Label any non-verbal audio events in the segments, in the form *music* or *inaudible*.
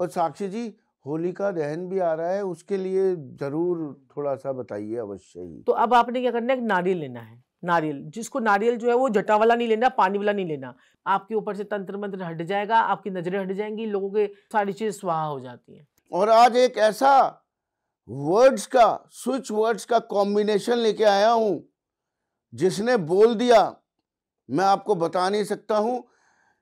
और साक्षी जी होली का दहन भी आ रहा है उसके लिए जरूर थोड़ा सा बताइए अवश्य ही तो अब आपने क्या करना है नारियल लेना है नारियल जिसको नारियल जो है वो जटा वाला नहीं लेना पानी वाला नहीं लेना आपके ऊपर से तंत्र मंत्र हट जाएगा आपकी नजरें हट जाएंगी लोगों के सारी चीज स्वाहा हो जाती है और आज एक ऐसा वर्ड्स का स्विच वर्ड्स का कॉम्बिनेशन लेके आया हूं जिसने बोल दिया मैं आपको बता नहीं सकता हूं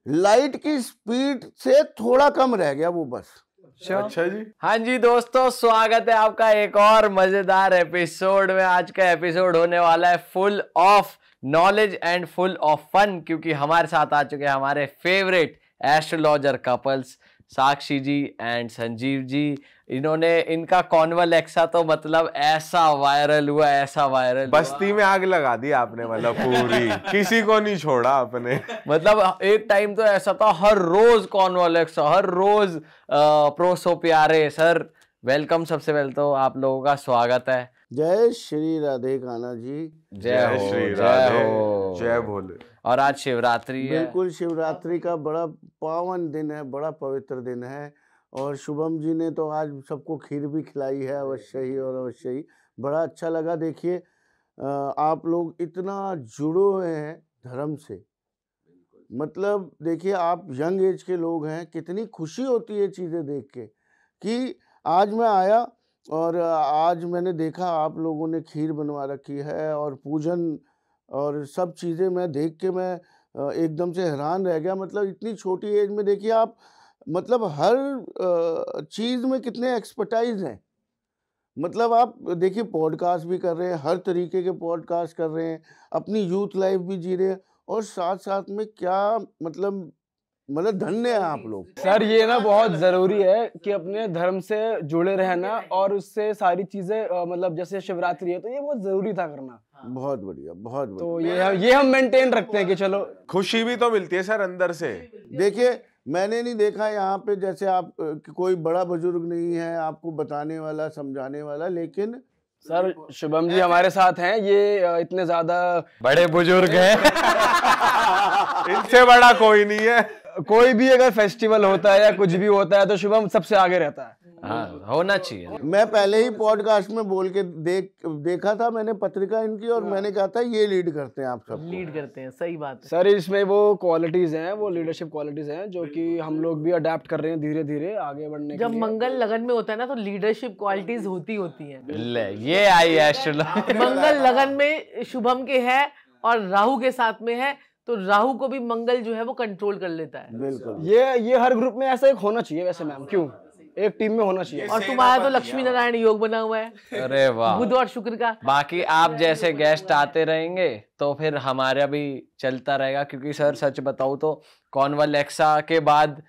लाइट की स्पीड से थोड़ा कम रह गया वो बस अच्छा।, अच्छा जी हाँ जी दोस्तों स्वागत है आपका एक और मजेदार एपिसोड में आज का एपिसोड होने वाला है full of knowledge and full of fun क्योंकि हमारे साथ आ चुके हैं हमारे favourite astrologer couples Sakshi ji and Sanjeev ji इन्होंने इनका कॉन्वल एक्सा तो मतलब ऐसा वायरल हुआ ऐसा वायरल बस्ती में आग लगा दी आपने मतलब पूरी किसी को नहीं छोड़ा आपने मतलब एक टाइम तो ऐसा था हर रोज कॉन्वल एक्सा हर रोज प्रोसो प्यारे सर वेलकम सबसे पहले तो आप लोगों का स्वागत है जय श्री राधे काना जी जय श्री राधे जय भोले और आज शिवरात्रि बिल्कुल शिवरात्रि का बड़ा पावन दिन है बड़ा पवित्र दिन है और शुभम जी ने तो आज सबको खीर भी खिलाई है अवश्य ही और अवश्य ही बड़ा अच्छा लगा देखिए आप लोग इतना जुड़े हुए हैं धर्म से मतलब देखिए आप यंग एज के लोग हैं कितनी खुशी होती है चीज़ें देख के कि आज मैं आया और आज मैंने देखा आप लोगों ने खीर बनवा रखी है और पूजन और सब चीज़ें मैं देख के मैं एकदम से हैरान रह गया मतलब इतनी छोटी एज में देखिए आप मतलब हर चीज़ में कितने एक्सपर्टाइज हैं मतलब आप देखिए पॉडकास्ट भी कर रहे हैं हर तरीके के पॉडकास्ट कर रहे हैं अपनी यूथ लाइफ भी जी रहे हैं और साथ साथ में क्या मतलब मतलब धन्य है आप लोग सर ये ना बहुत जरूरी है कि अपने धर्म से जुड़े रहना और उससे सारी चीजें मतलब जैसे शिवरात्रि है तो ये बहुत जरूरी था करना हाँ। बहुत बढ़िया बहुत तो बढ़िया तो ये हम ये हम मेंटेन रखते हैं कि चलो खुशी भी तो मिलती है सर अंदर से देखिए मैंने नहीं देखा यहाँ पे जैसे आप कोई बड़ा बुजुर्ग नहीं है आपको बताने वाला समझाने वाला लेकिन सर शुभम जी हमारे साथ हैं ये इतने ज्यादा बड़े बुजुर्ग हैं *laughs* इनसे बड़ा कोई नहीं है कोई भी अगर फेस्टिवल होता है या कुछ भी होता है तो शुभम सबसे आगे रहता है हाँ, हाँ, होना चाहिए मैं पहले ही पॉडकास्ट में बोल के देख देखा था मैंने पत्रिका इनकी और मैंने कहा था ये लीड करते हैं आप सब लीड करते हैं सही बात है सर इसमें वो क्वालिटीज हैं वो लीडरशिप क्वालिटीज हैं जो कि हम लोग भी अडेप्ट कर रहे हैं धीरे धीरे आगे बढ़ने जब मंगल लगन में होता है ना तो लीडरशिप क्वालिटीज होती होती है ये आई है *laughs* मंगल लगन में शुभम के है और राहु के साथ में है तो राहु को भी मंगल जो है वो कंट्रोल कर लेता है बिल्कुल ये ये हर ग्रुप में ऐसा एक होना चाहिए वैसे मैम क्यों एक टीम में होना चाहिए और तुम्हारा तो लक्ष्मी नारायण योग बना हुआ है अरे वाह बुध और शुक्र का बाकी आप जैसे गेस्ट आते रहेंगे तो फिर हमारा भी चलता रहेगा क्योंकि सर सच बताऊ तो कॉन्वलेक्सा के बाद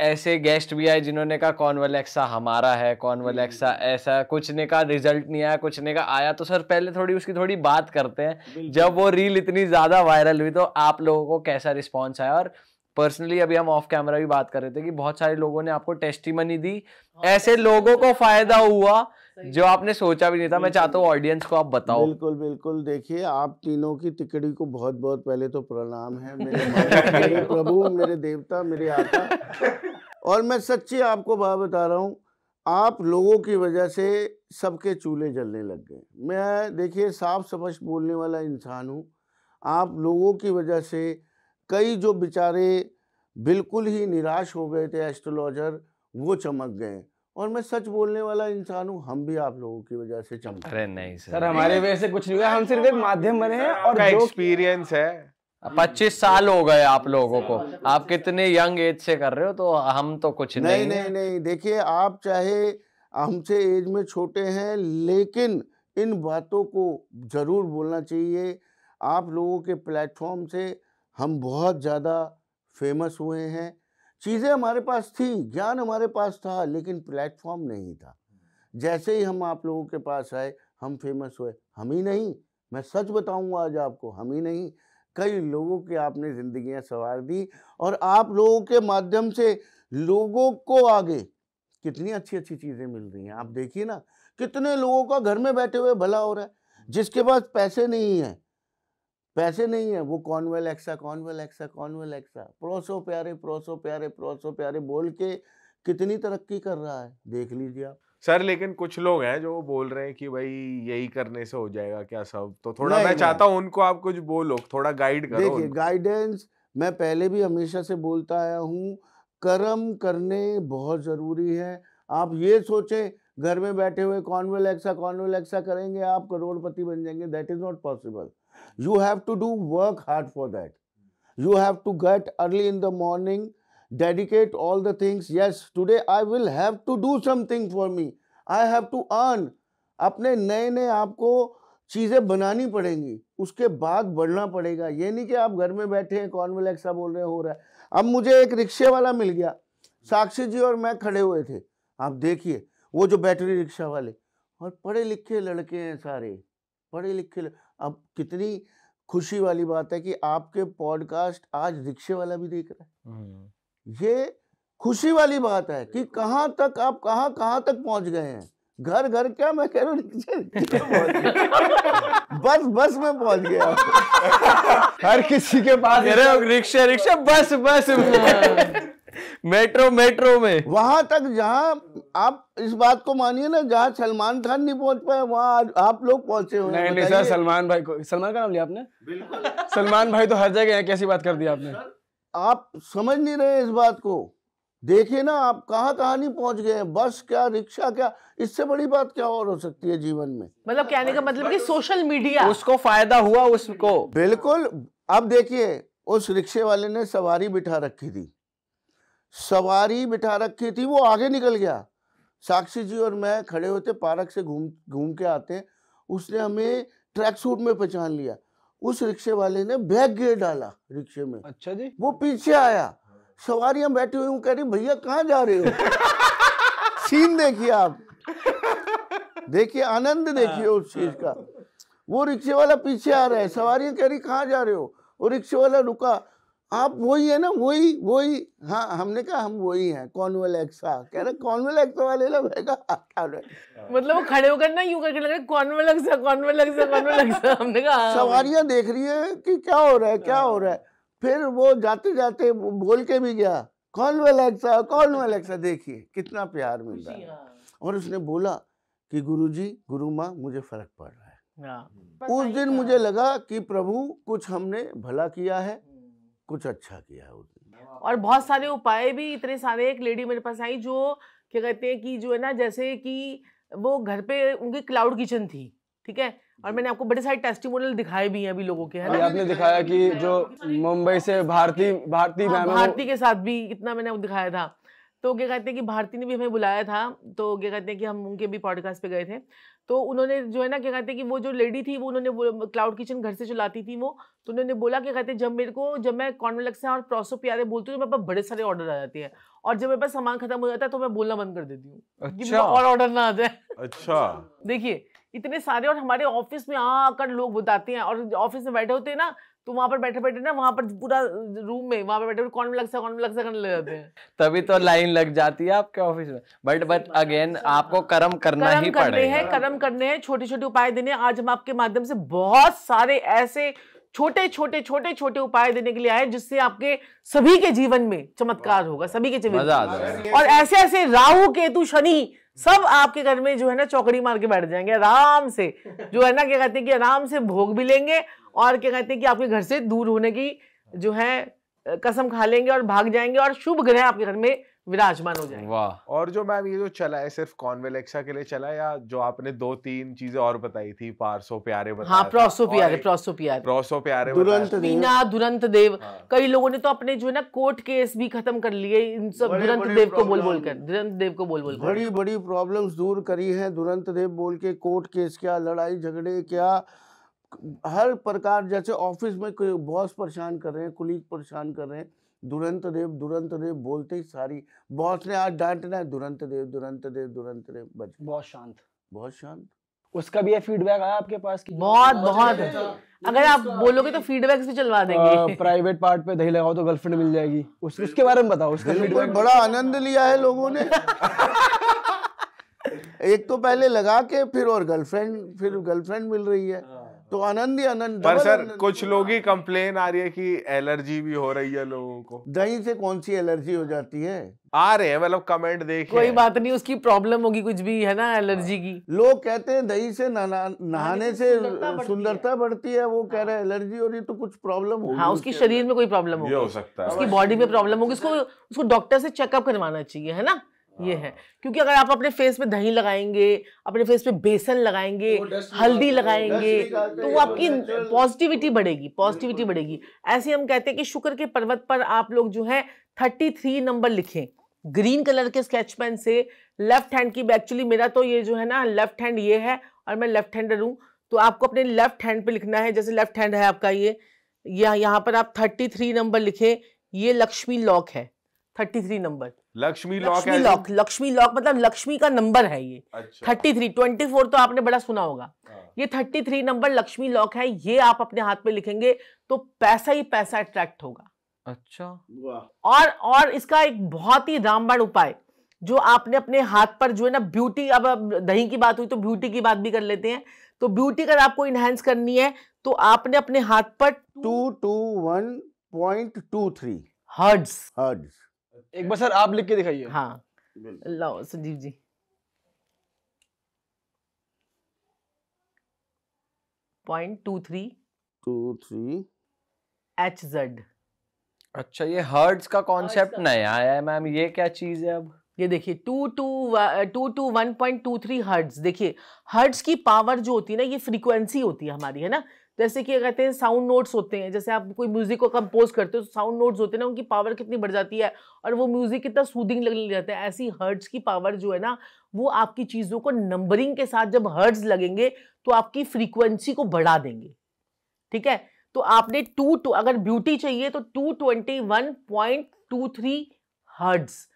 ऐसे गेस्ट भी आए जिन्होंने कहा एक्सा हमारा है एक्सा हम्म। ऐसा कुछ ने कहा रिजल्ट नहीं आया कुछ ने कहा आया तो सर पहले थोड़ी उसकी थोड़ी बात करते हैं जब वो रील इतनी ज़्यादा वायरल हुई तो आप लोगों को कैसा रिस्पॉन्स आया और पर्सनली अभी हम ऑफ कैमरा भी बात कर रहे थे कि बहुत सारे लोगों ने आपको टेस्टी मनी दी हाँ, ऐसे लोगों को फायदा हुआ जो आपने सोचा भी नहीं था मैं चाहता हूँ ऑडियंस को आप बताओ बिल्कुल बिल्कुल देखिए आप तीनों की टिकड़ी को बहुत बहुत पहले तो प्रणाम है मेरे, *laughs* मेरे प्रभु मेरे देवता मेरे आता और मैं सच्ची आपको बात बता रहा हूँ आप लोगों की वजह से सबके चूल्हे जलने लग गए मैं देखिए साफ स्पष्ट बोलने वाला इंसान हूँ आप लोगों की वजह से कई जो बेचारे बिल्कुल ही निराश हो गए थे एस्ट्रोलॉजर वो चमक गए और मैं सच बोलने वाला इंसान हूँ हम भी आप लोगों की वजह से चमक अरे नहीं सर, सर हमारे वजह से कुछ नहीं हुआ हम सिर्फ एक माध्यम बने हैं और एक्सपीरियंस है पच्चीस साल हो गए आप लोगों को आप कितने यंग एज से कर रहे हो तो हम तो कुछ नहीं नहीं नहीं, नहीं। देखिए आप चाहे हमसे एज में छोटे हैं लेकिन इन बातों को जरूर बोलना चाहिए आप लोगों के प्लेटफॉर्म से हम बहुत ज़्यादा फेमस हुए हैं चीज़ें हमारे पास थी ज्ञान हमारे पास था लेकिन प्लेटफॉर्म नहीं था जैसे ही हम आप लोगों के पास आए हम फेमस हुए हम ही नहीं मैं सच बताऊंगा आज आपको हम ही नहीं कई लोगों की आपने ज़िंदगियां संवार दी और आप लोगों के माध्यम से लोगों को आगे कितनी अच्छी अच्छी चीज़ें मिल रही हैं आप देखिए ना कितने लोगों का घर में बैठे हुए भला हो रहा है जिसके पास पैसे नहीं हैं पैसे नहीं है वो कॉनवेल एक्सा कॉनवेल एक्सा कॉनवेल एक्सा प्रोसो प्यारे प्रोसो प्यारे प्रोसो प्यारे बोल के कितनी तरक्की कर रहा है देख लीजिए आप सर लेकिन कुछ लोग हैं जो बोल रहे हैं कि भाई यही करने से हो जाएगा क्या सब तो थोड़ा मैं चाहता हूँ उनको आप कुछ बोलो थोड़ा गाइड करो देखिए गाइडेंस मैं पहले भी हमेशा से बोलता आया हूँ कर्म करने बहुत ज़रूरी है आप ये सोचें घर में बैठे हुए कॉनवेल एक्सा कॉन्वेल एक्सा करेंगे आप करोड़पति बन जाएंगे that is not possible you have to do work hard for that you have to get early in the morning dedicate all the things yes today I will have to do something for me I have to earn अपने नए नए आपको चीज़ें बनानी पड़ेंगी उसके बाद बढ़ना पड़ेगा ये नहीं कि आप घर में बैठे हैं कौन विल ऐसा बोल रहे हो रहा है अब मुझे एक रिक्शे वाला मिल गया साक्षी जी और मैं खड़े हुए थे आप देखिए वो जो बैटरी रिक्शा वाले और पढ़े लिखे लड़के हैं सारे पढ़े लिखे लड़... अब कितनी खुशी वाली बात है कि आपके पॉडकास्ट आज रिक्शे वाला भी देख रहा है हम्म। ये खुशी वाली बात है कि कहाँ तक आप कहाँ कहाँ तक पहुंच गए हैं घर घर क्या मैं कह रहा हूँ बस बस में पहुंच गया हर किसी के पास रिक्शा रिक्शा बस बस हाँ। मेट्रो मेट्रो में वहां तक जहाँ आप इस बात को मानिए ना जहाँ सलमान खान नहीं पहुंच पाए वहाँ आप लोग पहुंचे हो नहीं नहीं सर सलमान भाई को सलमान का नाम लिया आपने सलमान भाई तो हर जगह है कैसी बात कर दी आपने आप समझ नहीं रहे इस बात को देखिए ना आप कहाँ कहाँ नहीं पहुंच गए बस क्या रिक्शा क्या इससे बड़ी बात क्या और हो सकती है जीवन में मतलब कहने का मतलब कि सोशल मीडिया उसको फायदा हुआ उसको बिल्कुल अब देखिए उस रिक्शे वाले ने सवारी बिठा रखी थी सवारी बिठा रखी थी वो आगे निकल गया साक्षी जी और मैं खड़े होते पार्क से घूम घूम के आते उसने हमें ट्रैक सूट में पहचान लिया उस रिक्शे वाले ने बैग गिर डाला रिक्शे में अच्छा जी वो पीछे आया हम बैठी हुई कह रही भैया कहाँ जा रहे हो *laughs* सीन देखिए आप देखिए आनंद देखिए उस चीज का वो रिक्शे वाला पीछे आ रहा है सवारी कह रही कहाँ जा रहे हो और रिक्शे वाला रुका आप वही है ना वही वही हाँ हमने कहा हम वही हैं कॉन्वेल एक्सा कह रहे कॉनवेल एक्सा वाले लोग हाँ, हाँ, हाँ। मतलब वो खड़े होकर ना यूं करके लग रहा है कॉनवेल एक्सा कॉन्वेल एक्सा कॉन्वेल एक्सा हमने कहा सवारियां देख रही है कि क्या हो रहा है क्या हो रहा है फिर वो जाते जाते बोल के भी गया कॉन्वेल एक्सा कॉन्वेल एक्सा देखिए कितना प्यार मिल रहा है और उसने बोला कि गुरु जी गुरु माँ मुझे फर्क पड़ रहा है उस दिन मुझे लगा कि प्रभु कुछ हमने भला किया है कुछ अच्छा किया है उसने और बहुत सारे उपाय भी इतने सारे एक लेडी मेरे पास आई जो क्या कहते हैं कि जो है ना जैसे कि वो घर पे उनकी क्लाउड किचन थी ठीक है और मैंने आपको बड़े सारे टेस्टिमोनियल दिखाए भी हैं अभी लोगों के है आपने दिखाया कि जो मुंबई से भारतीय भारतीय हाँ, भारती के साथ भी इतना मैंने दिखाया था तो क्या कहते हैं कि भारती ने भी हमें बुलाया था तो क्या कहते हैं कि हम उनके भी पॉडकास्ट पे गए थे तो उन्होंने जो है ना क्या कहते हैं कि वो जो लेडी थी वो उन्होंने क्लाउड किचन घर से चलाती थी वो तो उन्होंने बोला क्या कहते हैं जब मेरे को जब मैं कॉर्नर लग और प्रोसो प्यारे बोलती हूँ तो मेरे पास बड़े सारे ऑर्डर आ जाते हैं और जब मेरे पास सामान खत्म हो जाता है तो मैं बोलना बंद कर देती हूँ अच्छा। और ऑर्डर ना आ जाए अच्छा *laughs* देखिए इतने सारे और हमारे ऑफिस में आकर लोग बताते हैं और ऑफिस में बैठे होते हैं ना तो वहाँ पर बैठे बैठे ना वहाँ पर पूरा रूम में वहाँ पर बैठे कौन में लग सकता कौन में लग सकता करने लग जाते हैं *laughs* तभी तो लाइन लग जाती है आपके ऑफिस में बट बट अगेन आपको कर्म करना ही करने है कर्म करने हैं छोटे छोटे उपाय देने आज हम आपके माध्यम से बहुत सारे ऐसे छोटे छोटे छोटे छोटे उपाय देने के लिए आए जिससे आपके सभी के जीवन में चमत्कार होगा सभी के जीवन में मजा और ऐसे ऐसे राहु केतु शनि सब आपके घर में जो है ना चौकड़ी मार के बैठ जाएंगे आराम से जो है ना क्या कहते हैं कि आराम से भोग भी लेंगे और क्या कहते हैं कि आपके घर से दूर होने की जो है कसम खा लेंगे और भाग जाएंगे और शुभ ग्रह आपके घर में विराजमान हो जाएंगे वाह और जो मैम ये जो चला है सिर्फ कॉन्वेलेक्सा के लिए चला है या जो आपने दो तीन चीजें और बताई थी पारसो प्यारे हाँ प्रोसो प्यारे प्रोसो प्यारे प्रोसो प्यारे दुरंत देव दुरंत देव हाँ। कई लोगों ने तो अपने जो है ना कोर्ट केस भी खत्म कर लिए इन सब दुरंत देव को बोल बोल कर दुरंत देव को बोल बोल कर बड़ी बड़ी प्रॉब्लम दूर करी है दुरंत देव बोल के कोर्ट केस क्या लड़ाई झगड़े क्या हर प्रकार जैसे ऑफिस में कोई बॉस परेशान कर रहे हैं कुलीग परेशान कर रहे हैं दुरंत देव दुरंत देव बोलते ही सारी बॉस ने आज डांटना है दुरंत देव दुरंत देव दुरंत देव बच बहुत शांत बहुत शांत उसका भी फीडबैक आया आपके पास की बहुत बहुत अगर आप बोलोगे तो फीडबैक भी चलवा देंगे प्राइवेट *laughs* पार्ट पे दही लगाओ तो गर्लफ्रेंड मिल जाएगी उस, उसके बारे में बताओ उसका फीडबैक बड़ा आनंद लिया है लोगों ने *laughs* एक तो पहले लगा के फिर और गर्लफ्रेंड फिर गर्लफ्रेंड मिल रही है हाँ। तो आनंद ही आनंद पर सर कुछ लोग ही कंप्लेन आ रही है कि एलर्जी भी हो रही है लोगों को दही से कौन सी एलर्जी हो जाती है आ रहे हैं मतलब कमेंट देख कोई बात नहीं उसकी प्रॉब्लम होगी कुछ भी है ना एलर्जी की हाँ। लोग कहते हैं दही से नहाने से सुंदरता बढ़ती है वो कह रहे हैं एलर्जी हाँ। हो रही तो कुछ प्रॉब्लम होगी हाँ उसकी शरीर में कोई प्रॉब्लम होगी हो सकता है उसकी बॉडी हाँ। में प्रॉब्लम होगी उसको उसको डॉक्टर से चेकअप करवाना चाहिए है ना ये हाँ। है क्योंकि अगर आप अपने फेस पे दही लगाएंगे अपने फेस पे बेसन लगाएंगे हल्दी लगाएंगे तो वो आपकी पॉजिटिविटी बढ़ेगी पॉजिटिविटी बढ़ेगी ऐसे हम कहते हैं कि शुक्र के पर्वत पर आप लोग जो है थर्टी थ्री नंबर लिखें ग्रीन कलर के स्केच पेन से लेफ्ट हैंड की एक्चुअली मेरा तो ये जो है ना लेफ्ट हैंड ये है और मैं लेफ्ट हैंडर हूँ तो आपको अपने लेफ्ट हैंड पे लिखना है जैसे लेफ्ट हैंड है आपका ये यहाँ पर आप थर्टी थ्री नंबर लिखें ये लक्ष्मी लॉक है thirty three number Lakshmi lock lock Lakshmi lock मतलब लक्ष्मी का नंबर है ये अच्छा। थर्टी थ्री ट्वेंटी फोर तो आपने बड़ा सुना होगा हाँ। ये thirty three number Lakshmi lock है ये आप अपने हाथ में लिखेंगे तो पैसा ही पैसा अट्रैक्ट होगा अच्छा और और इसका एक बहुत ही रामबाण उपाय जो आपने अपने हाथ पर जो है ना ब्यूटी अब दही की बात हुई तो ब्यूटी की बात भी कर लेते हैं तो ब्यूटी अगर आपको इनहेंस करनी है तो आपने अपने हाथ पर two two one point two three hertz hertz एक बार सर आप लिख के दिखाइए हाँ लाओ Sanjeev ji point two three two three H Z अच्छा ये हर्ट्स का कॉन्सेप्ट नया आया है मैम ये क्या चीज है अब ये देखिए two two two two one point two three hertz देखिए हर्ट्स की पावर जो होती है ना ये फ्रीक्वेंसी होती है हमारी है ना जैसे कि कहते हैं साउंड नोट्स होते हैं जैसे आप कोई म्यूजिक को कंपोज करते हो तो साउंड नोट्स होते हैं ना उनकी पावर कितनी बढ़ जाती है और वो म्यूजिक कितना सूदिंग लगने लग जाता है ऐसी हर्ड्स की पावर जो है ना वो आपकी चीज़ों को नंबरिंग के साथ जब हर्ड्स लगेंगे तो आपकी फ्रीक्वेंसी को बढ़ा देंगे ठीक है तो आपने टू टू अगर ब्यूटी चाहिए तो two twenty one point two three hertz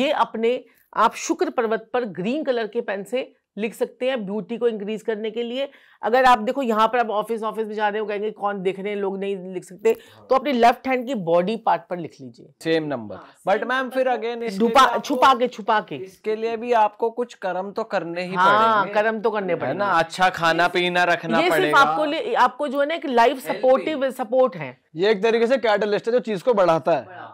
ये अपने आप शुक्र पर्वत पर ग्रीन कलर के पेन से लिख सकते हैं ब्यूटी को इंक्रीज करने के लिए अगर आप देखो यहाँ पर आप ऑफिस ऑफिस में जा रहे हो कहेंगे कौन देख रहे हैं लोग नहीं लिख सकते तो हाँ। अपने लेफ्ट हैंड की बॉडी पार्ट पर लिख लीजिए सेम नंबर बट मैम फिर अगेन तो छुपा के छुपा के इसके लिए भी आपको कुछ कर्म तो करने ही हाँ कर्म तो करने पड़े ना अच्छा खाना पीना रखना ये सिर्फ आपको आपको जो है ना एक लाइफ सपोर्टिव सपोर्ट है ये एक तरीके से कैटलिस्ट है जो चीज को बढ़ाता है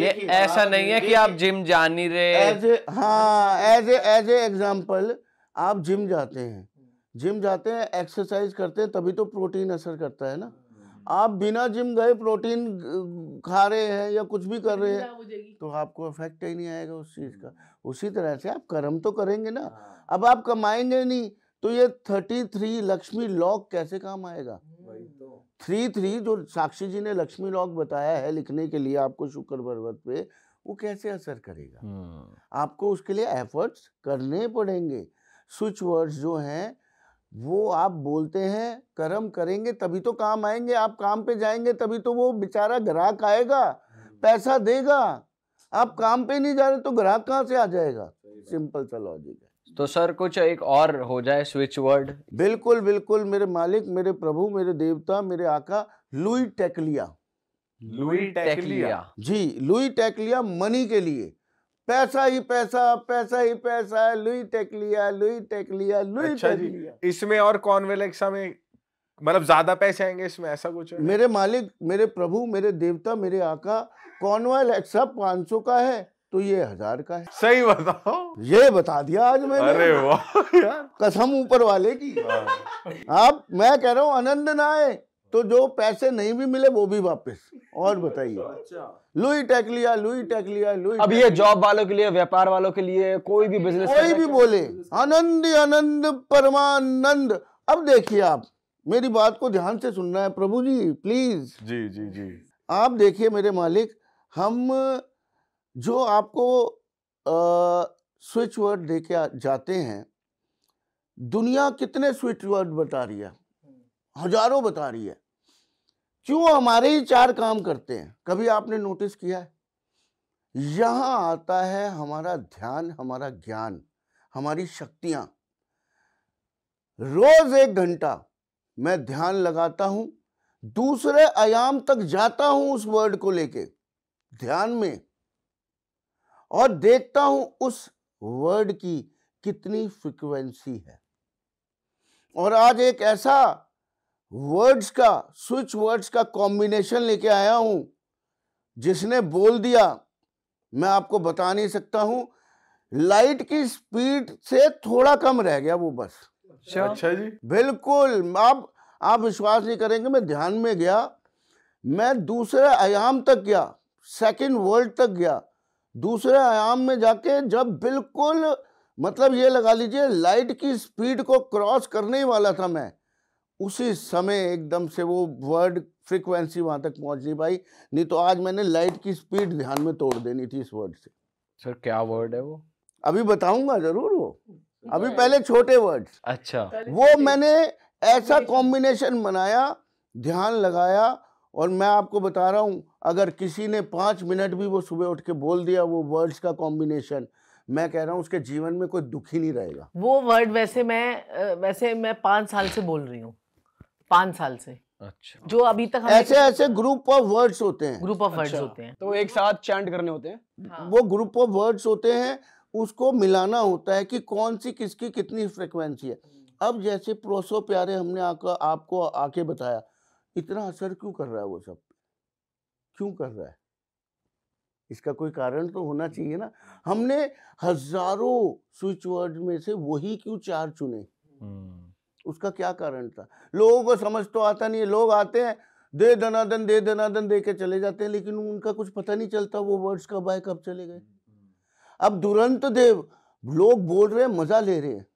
ये ऐसा नहीं है कि आप जिम जा नहीं रहे एज हाँ एज एज एग्जाम्पल आप जिम जाते हैं हम्म। जिम जाते हैं एक्सरसाइज करते हैं तभी तो प्रोटीन असर करता है ना हम्म। आप बिना जिम गए प्रोटीन खा रहे हैं या कुछ भी कर रहे हैं तो आपको इफेक्ट ही नहीं आएगा उस चीज़ का हम्म। उसी तरह से आप कर्म तो करेंगे ना हाँ। अब आप कमाएंगे नहीं तो ये थर्टी थ्री लक्ष्मी लॉक कैसे काम आएगा तो। थ्री थ्री जो साक्षी जी ने लक्ष्मी लॉक बताया है लिखने के लिए आपको शुक्र पर्वत पे वो कैसे असर करेगा आपको उसके लिए एफर्ट्स करने पड़ेंगे स्विच वर्ड्स जो हैं वो आप बोलते हैं कर्म करेंगे तभी तो काम आएंगे आप काम पे जाएंगे तभी तो वो बेचारा ग्राहक आएगा हम्म। पैसा देगा आप काम पे नहीं जा रहे तो ग्राहक कहाँ से आ जाएगा सिंपल सा लॉजिक है तो सर कुछ एक और हो जाए स्विच वर्ड बिल्कुल बिल्कुल मेरे मालिक मेरे प्रभु मेरे देवता मेरे आका लुई टेकलिया लुई टेकलिया जी लुई टेकलिया मनी के लिए पैसा ही पैसा पैसा ही पैसा लुई टेक लिया लुई टेक लिया लुई अच्छा टेक लिया इसमें और कौन कॉन्वेलेक्सा में मतलब ज्यादा पैसे आएंगे इसमें ऐसा कुछ है? मेरे मालिक मेरे प्रभु मेरे देवता मेरे आका कॉन्वेल एक्सा पांच सौ का है तो ये हजार का है सही बताओ ये बता दिया आज मैंने अरे वाह यार कसम ऊपर वाले की हाँ। आप मैं कह रहा हूँ आनंद ना आए तो जो पैसे नहीं भी मिले वो भी वापस और बताइए अच्छा।, अच्छा। लुई टैक लिया लुई टैक लिया लुई अब ये जॉब वालों के लिए व्यापार वालों के लिए कोई भी बिजनेस कोई भी बोले आनंद आनंद परमानंद अब देखिए आप मेरी बात को ध्यान से सुनना है प्रभु जी प्लीज जी जी जी आप देखिए मेरे मालिक हम जो आपको स्विच वर्ड दे के जाते हैं दुनिया कितने स्विच वर्ड बता रही है हजारों बता रही है क्यों हमारे ही चार काम करते हैं कभी आपने नोटिस किया है यहां आता है हमारा ध्यान हमारा ज्ञान हमारी शक्तियां रोज एक घंटा मैं ध्यान लगाता हूं दूसरे आयाम तक जाता हूं उस वर्ड को लेके ध्यान में और देखता हूं उस वर्ड की कितनी फ्रिक्वेंसी है और आज एक ऐसा वर्ड्स का स्विच वर्ड्स का कॉम्बिनेशन लेके आया हूं जिसने बोल दिया मैं आपको बता नहीं सकता हूं लाइट की स्पीड से थोड़ा कम रह गया वो बस अच्छा, अच्छा जी बिल्कुल आप आप विश्वास नहीं करेंगे मैं ध्यान में गया मैं दूसरे आयाम तक गया सेकंड वर्ल्ड तक गया दूसरे आयाम में जाके जब बिल्कुल मतलब ये लगा लीजिए लाइट की स्पीड को क्रॉस करने ही वाला था मैं उसी समय एकदम से वो वर्ड फ्रिक्वेंसी वहाँ तक पहुँच नहीं पाई नहीं तो आज मैंने लाइट की स्पीड ध्यान में तोड़ देनी थी इस वर्ड से सर क्या वर्ड है वो अभी बताऊंगा जरूर वो अभी पहले छोटे वर्ड्स अच्छा वो मैंने ऐसा कॉम्बिनेशन बनाया ध्यान लगाया और मैं आपको बता रहा हूँ अगर किसी ने पाँच मिनट भी वो सुबह उठ के बोल दिया वो वर्ड्स का कॉम्बिनेशन मैं कह रहा हूँ उसके जीवन में कोई दुखी नहीं रहेगा वो वर्ड वैसे मैं वैसे मैं पाँच साल से बोल रही हूँ पांच साल से अच्छा जो अभी तक ऐसे ऐसे ग्रुप ऑफ वर्ड्स होते हैं ग्रुप ऑफ वर्ड्स होते हैं तो एक साथ चैंट करने होते हैं हाँ। वो ग्रुप ऑफ वर्ड्स होते हैं उसको मिलाना होता है कि कौन सी किसकी कितनी फ्रिक्वेंसी है अब जैसे प्रोसो प्यारे हमने आकर आपको आके बताया इतना असर क्यों कर रहा है वो सब क्यों कर रहा है इसका कोई कारण तो होना चाहिए ना हमने हजारों स्विच वर्ड में से वही क्यों चार चुने हम्म। उसका क्या कारण था लोगों को समझ तो आता नहीं है लोग आते हैं दे धनादन दे धनादन दे के चले जाते हैं लेकिन उनका कुछ पता नहीं चलता वो वर्ड्स कब आए कब चले गए अब दुरंत देव लोग बोल रहे हैं मज़ा ले रहे हैं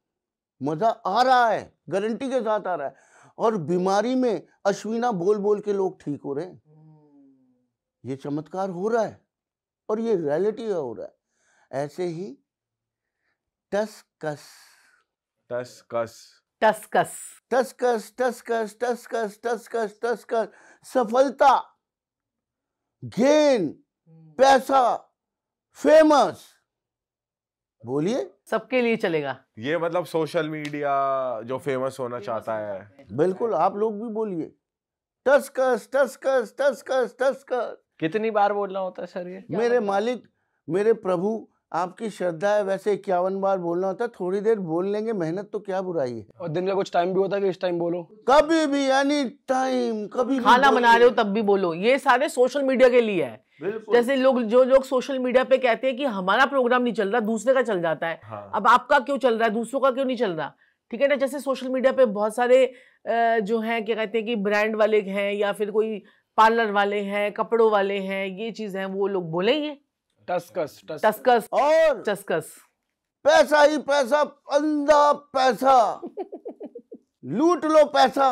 मज़ा आ रहा है गारंटी के साथ आ रहा है और बीमारी में अश्विना बोल बोल के लोग ठीक हो रहे हैं ये चमत्कार हो रहा है और ये रियलिटी हो रहा है ऐसे ही टस कस टस कस टस्कस टस्कस टस्कस टस्कस टस्कस टस्कस सफलता गेन हम्म। पैसा फेमस बोलिए सबके लिए चलेगा ये मतलब सोशल मीडिया जो फेमस होना चाहता है बिल्कुल आप लोग भी बोलिए टस्कस टस्कस टस्कस टस्कस कितनी बार बोलना होता है सर ये मेरे मालिक मेरे प्रभु आपकी श्रद्धा है वैसे इक्यावन बार बोलना होता है थोड़ी देर बोल लेंगे मेहनत तो क्या बुराई है और दिन का कुछ टाइम भी होता है कि इस टाइम बोलो कभी भी यानी टाइम कभी खाना बना रहे हो तब भी बोलो ये सारे सोशल मीडिया के लिए है जैसे लोग जो लोग सोशल मीडिया पे कहते हैं कि हमारा प्रोग्राम नहीं चल रहा दूसरे का चल जाता है हाँ। अब आपका क्यों चल रहा है दूसरों का क्यों नहीं चल रहा ठीक है ना जैसे सोशल मीडिया पे बहुत सारे जो है क्या कहते हैं कि ब्रांड वाले हैं या फिर कोई पार्लर वाले हैं कपड़ों वाले हैं ये चीज़ है वो लोग बोलेंगे टस्कस टस्कस और टस्कस पैसा ही पैसा अंधा पैसा लूट लो पैसा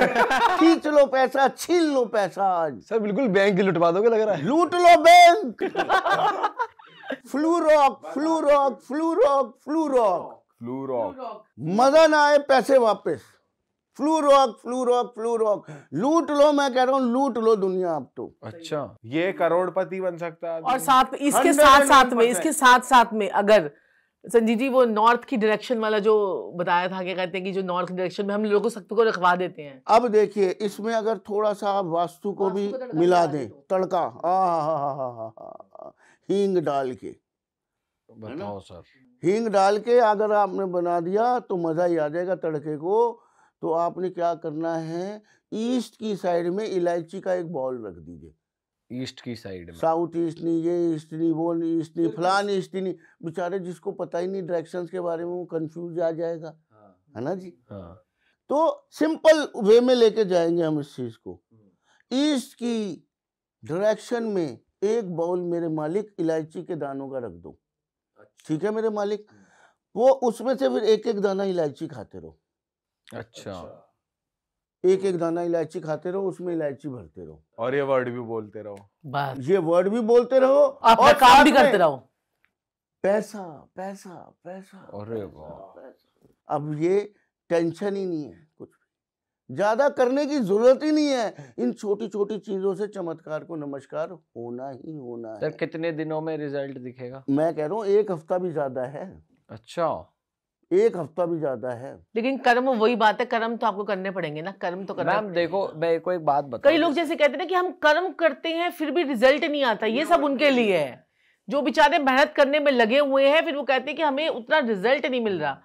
खींच लो पैसा छीन लो पैसा सर बिल्कुल बैंक ही लुटवा दोगे लग रहा है लूट लो बैंक रॉक फ्लू रॉक फ्लू रॉक मजा ना आए पैसे वापस फ्लू रोक फ्लू रोक फ्लू रोक लूट लो मैं कह रहा हूँ लूट लो दुनिया आप तो अच्छा ये करोड़पति बन सकता है और साथ इसके साथ साथ में इसके साथ साथ में अगर संजीव जी वो नॉर्थ की डायरेक्शन वाला जो बताया था क्या कहते हैं कि जो नॉर्थ की डायरेक्शन में हम लोगों सख्त को रखवा देते हैं अब देखिए इसमें अगर थोड़ा सा आप वास्तु को भी मिला दें तड़का हींग डाल के बताओ सर हींग डाल के अगर आपने बना दिया तो मज़ा ही आ जाएगा तड़के को तो आपने क्या करना है ईस्ट की साइड में इलायची का एक बॉल रख दीजिए ईस्ट की साइड में साउथ ईस्ट नहीं ये ईस्ट नहीं वो नहीं ईस्ट नहीं फलान ईस्ट नहीं बेचारे जिसको पता ही नहीं डायरेक्शंस के बारे में वो कंफ्यूज आ जाएगा हाँ। है ना जी हाँ। तो सिंपल वे में लेके जाएंगे हम इस चीज को हम्म। ईस्ट की डायरेक्शन में एक बाउल मेरे मालिक इलायची के दानों का रख दो अच्छा। ठीक है मेरे मालिक हम्म। वो उसमें से फिर एक एक दाना इलायची खाते रहो अच्छा, अच्छा। एक एक दाना इलायची खाते रहो उसमें इलायची भरते रहो और ये वर्ड भी बोलते रहो ये वर्ड भी बोलते रहो और काम भी करते रहो पैसा पैसा पैसा अरे अब ये टेंशन ही नहीं है कुछ ज्यादा करने की जरूरत ही नहीं है इन छोटी छोटी चीजों से चमत्कार को नमस्कार होना ही होना है सर कितने दिनों में रिजल्ट दिखेगा मैं कह रहा हूँ एक हफ्ता भी ज्यादा है अच्छा एक हफ्ता भी ज्यादा है लेकिन कर्म वही बात है कर्म तो आपको करने पड़ेंगे ना कर्म तो करना मैम देखो मैं एक एक बात बता कई लोग जैसे कहते हैं ना कि हम कर्म करते हैं फिर भी रिजल्ट नहीं आता ये सब उनके लिए है जो बेचारे मेहनत करने में लगे हुए हैं फिर वो कहते हैं कि हमें उतना रिजल्ट नहीं मिल रहा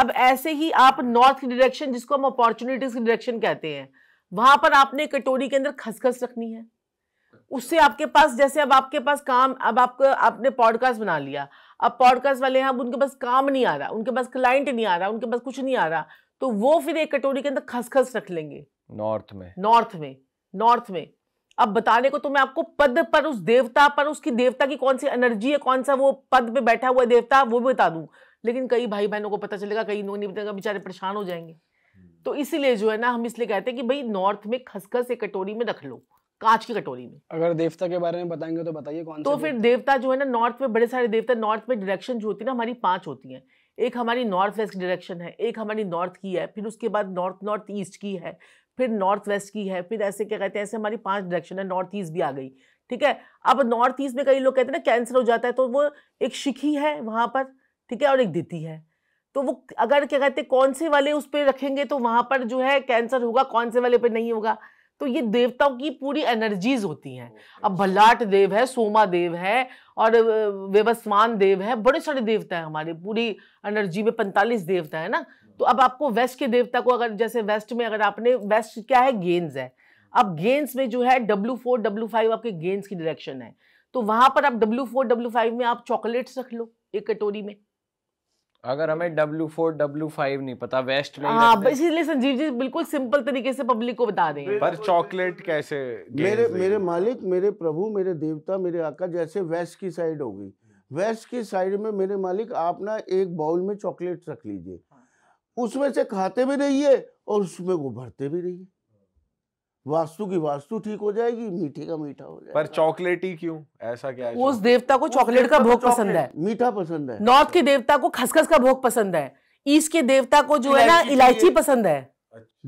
अब ऐसे ही आप नॉर्थ की डायरेक्शन जिसको हम अपॉर्चुनिटीज की डायरेक्शन कहते हैं वहां पर आपने कटोरी के अंदर खसखस रखनी है उससे आपके पास जैसे अब आपके पास काम अब आपको आपने पॉडकास्ट बना लिया अब पॉडकास्ट वाले हैं अब उनके पास काम नहीं आ रहा उनके पास क्लाइंट नहीं आ रहा उनके पास कुछ नहीं आ रहा तो वो फिर एक कटोरी के अंदर खसखस रख लेंगे नॉर्थ में नॉर्थ में नॉर्थ में अब बताने को तो मैं आपको पद पर उस देवता पर उसकी देवता की कौन सी एनर्जी है कौन सा वो पद पे बैठा हुआ देवता वो भी बता दूं लेकिन कई भाई बहनों को पता चलेगा कई लोग नहीं बताएगा बेचारे परेशान हो जाएंगे हम्म। तो इसीलिए जो है ना हम इसलिए कहते हैं कि भाई नॉर्थ में खसखस एक कटोरी में रख लो कांच की कटोरी में अगर देवता के बारे में बताएंगे तो बताइए कौन तो फिर देवता जो है ना नॉर्थ में बड़े सारे देवता नॉर्थ में डायरेक्शन जो होती है ना हमारी पांच होती हैं एक हमारी नॉर्थ वेस्ट डायरेक्शन है एक हमारी नॉर्थ की है फिर उसके बाद नॉर्थ नॉर्थ ईस्ट की है फिर नॉर्थ वेस्ट की है फिर ऐसे क्या कहते हैं ऐसे हमारी पांच डायरेक्शन है नॉर्थ ईस्ट भी आ गई ठीक है अब नॉर्थ ईस्ट में कई लोग कहते हैं ना कैंसर हो जाता है तो वो एक शिखी है वहाँ पर ठीक है और एक दिति है तो वो अगर क्या कहते हैं कौन से वाले उस पर रखेंगे तो वहाँ पर जो है कैंसर होगा कौन से वाले पर नहीं होगा तो ये देवताओं की पूरी एनर्जीज होती हैं अब भल्लाट देव है सोमा देव है और वेवस्वान देव है बड़े सारे देवता है हमारे पूरी एनर्जी में पैंतालीस देवता है ना तो अब आपको वेस्ट के देवता को अगर जैसे वेस्ट में अगर आपने वेस्ट क्या है गेंस है अब गेंस में जो है डब्ल्यू फोर डब्ल्यू फाइव आपके गेंस की डायरेक्शन है तो वहां पर आप डब्ल्यू फोर डब्ल्यू फाइव में आप चॉकलेट्स रख लो एक कटोरी में अगर हमें डब्ल्यू फोर डब्ल्यू फाइव नहीं पता वेस्ट में हाँ इसीलिए संजीव जी बिल्कुल सिंपल तरीके से पब्लिक को बता दें पर चॉकलेट कैसे मेरे मेरे मालिक मेरे प्रभु मेरे देवता मेरे आका जैसे वेस्ट की साइड होगी वेस्ट की साइड में मेरे मालिक आप ना एक बाउल में चॉकलेट रख लीजिए हाँ। उसमें से खाते भी रहिए और उसमें वो भरते भी रहिए वास्तु की वास्तु ठीक हो जाएगी मीठे का मीठा हो जाएगा पर चॉकलेटी क्यों ऐसा क्या है उस देवता को चॉकलेट का भोग पसंद है मीठा पसंद है नॉर्थ के देवता को खसखस का भोग पसंद है ईस्ट के देवता को जो है ना इलायची पसंद है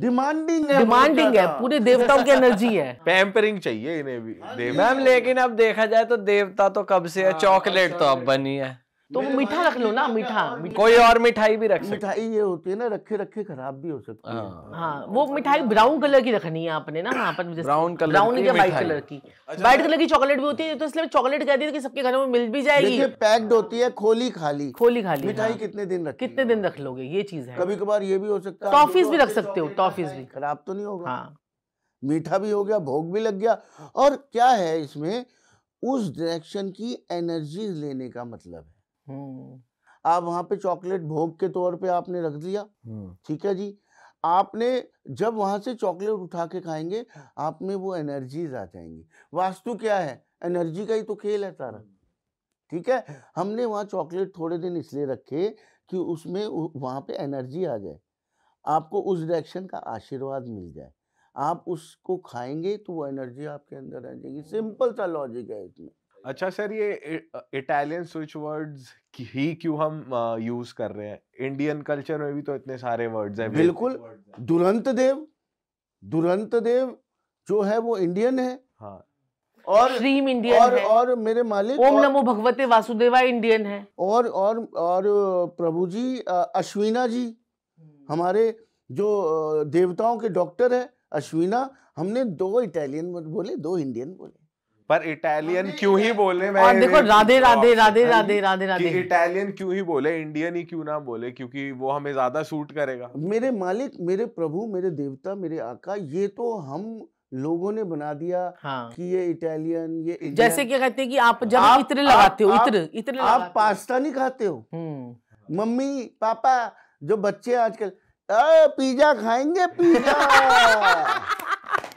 डिमांडिंग अच्छा। है डिमांडिंग है पूरे देवताओं की एनर्जी है पैम्परिंग *laughs* चाहिए इन्हें भी हाँ मैम लेकिन अब देखा जाए तो देवता तो कब से है हाँ, चॉकलेट अच्छा तो अब बनी है तो मीठा रख लो ना मीठा कोई और मिठाई भी रख मिठाई ये होती है ना रखे रखे खराब भी हो सकती है हाँ, हाँ वो मिठाई ब्राउन कलर की रखनी है आपने ना हाँ पर ब्राउन कलर ब्राउन या व्हाइट कलर की अच्छा। व्हाइट कलर की चॉकलेट भी होती है तो इसलिए चॉकलेट कह दी कि सबके घरों में मिल भी जाएगी पैक्ड होती है खोली खाली खोली खाली मिठाई हाँ। कितने दिन रख कितने दिन रख लोगे ये चीज है कभी कभार ये भी हो सकता है टॉफीज भी रख सकते हो टॉफीज भी खराब तो नहीं होगा हाँ। मीठा भी हो गया भोग भी लग गया और क्या है इसमें उस डायरेक्शन की एनर्जी लेने का मतलब है हम्म। आप वहां पे चॉकलेट भोग के तौर पे आपने रख दिया हम्म। ठीक है जी आपने जब वहां से चॉकलेट उठा के खाएंगे आप में वो एनर्जीज आ जाएंगी वास्तु क्या है एनर्जी का ही तो खेल है सारा हम्म। ठीक है हमने वहाँ चॉकलेट थोड़े दिन इसलिए रखे कि उसमें वहां पे एनर्जी आ जाए आपको उस डायरेक्शन का आशीर्वाद मिल जाए आप उसको खाएंगे तो वो एनर्जी आपके अंदर आ जाएगी सिंपल सा लॉजिक है इसमें अच्छा सर ये इटालियन स्विच वर्ड्स ही क्यों हम यूज कर रहे हैं इंडियन कल्चर में भी तो इतने सारे वर्ड्स हैं बिल्कुल दुरंत देव दुरंत देव जो है वो इंडियन है हाँ और श्रीम इंडियन और, है और मेरे मालिक ओम नमो भगवते वासुदेवा इंडियन है और और और प्रभु जी अश्विना जी हम्म। हमारे जो देवताओं के डॉक्टर है अश्विना हमने दो इटालियन बोले दो इंडियन बोले पर इटालियन क्यों ही बोले मैं और देखो राधे राधे राधे राधे राधे राधे इटालियन क्यों ही बोले इंडियन ही क्यों ना बोले क्योंकि वो हमें ज्यादा सूट करेगा मेरे मालिक मेरे प्रभु मेरे देवता मेरे आका ये तो हम लोगों ने बना दिया हाँ। कि ये इटालियन ये Indian, जैसे क्या कहते हैं कि आप जब आप, इत्र लगाते हो इतने इतने आप पास्ता नहीं खाते हो हम्म। मम्मी पापा जो बच्चे आजकल पिज्जा खाएंगे पिज्जा *laughs* *laughs*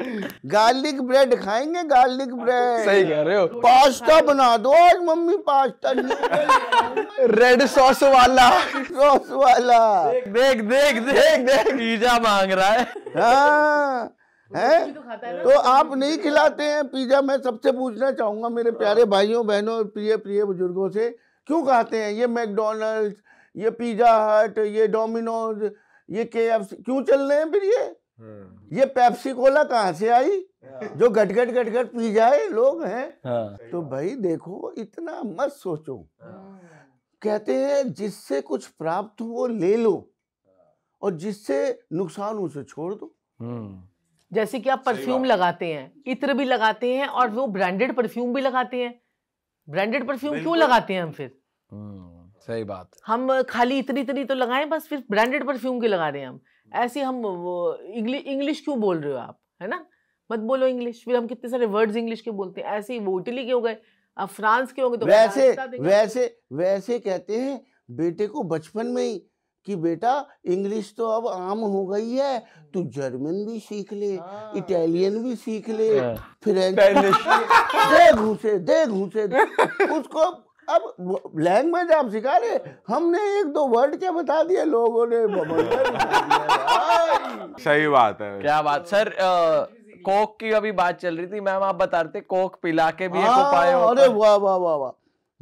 गार्लिक ब्रेड खाएंगे गार्लिक हाँ, ब्रेड सही कह रहे हो पास्ता बना दो आज मम्मी पास्ता रेड सॉस वाला सॉस वाला देख देख देख देख पिज्जा मांग रहा है हाँ तो है तो, तो आप नहीं खिलाते हैं पिज्जा मैं सबसे पूछना चाहूंगा मेरे हाँ। प्यारे भाइयों बहनों और प्रिय प्रिय बुजुर्गों से क्यों खाते हैं ये मैकडोनल्ड ये पिज्जा हट ये डोमिनोज ये के क्यों चल रहे हैं फिर ये हम्म। ये पेप्सी कोला कहाँ से आई हाँ। जो गटगट गटगट पी जाए लोग हैं हाँ। तो भाई देखो इतना मत सोचो हाँ। कहते हैं जिससे कुछ प्राप्त हो वो ले लो और जिससे नुकसान हो उसे छोड़ दो हम्म। जैसे कि आप परफ्यूम लगाते हैं इत्र भी लगाते हैं और वो ब्रांडेड परफ्यूम भी लगाते हैं ब्रांडेड परफ्यूम क्यों लगाते हैं हम फिर हम्म, सही बात हम खाली इतनी इतनी तो लगाएं बस फिर ब्रांडेड परफ्यूम की लगा रहे हैं हम ऐसे हम इंग्लिश क्यों बोल रहे हो आप है ना मत बोलो इंग्लिश फिर हम कितने सारे वर्ड्स इंग्लिश के बोलते हैं ऐसे ही वो इटली के हो गए अब फ्रांस के हो गए तो वैसे वैसे वैसे कहते हैं बेटे को बचपन में ही कि बेटा इंग्लिश तो अब आम हो गई है तू हम्म। जर्मन भी सीख ले हाँ, इटालियन भी सीख ले हाँ। फ्रेंच *laughs* दे घूसे दे घूसे *laughs* उसको अब लैंग्वेज आप सिखा रहे हमने एक दो वर्ड क्या बता दिया लोगों ने *laughs* सही बात है क्या बात सर कोक की अभी बात चल रही थी मैम आप बता रहे थे कोक पिला के भी एक उपाय हाँ, अरे वाह वाह वाह वाह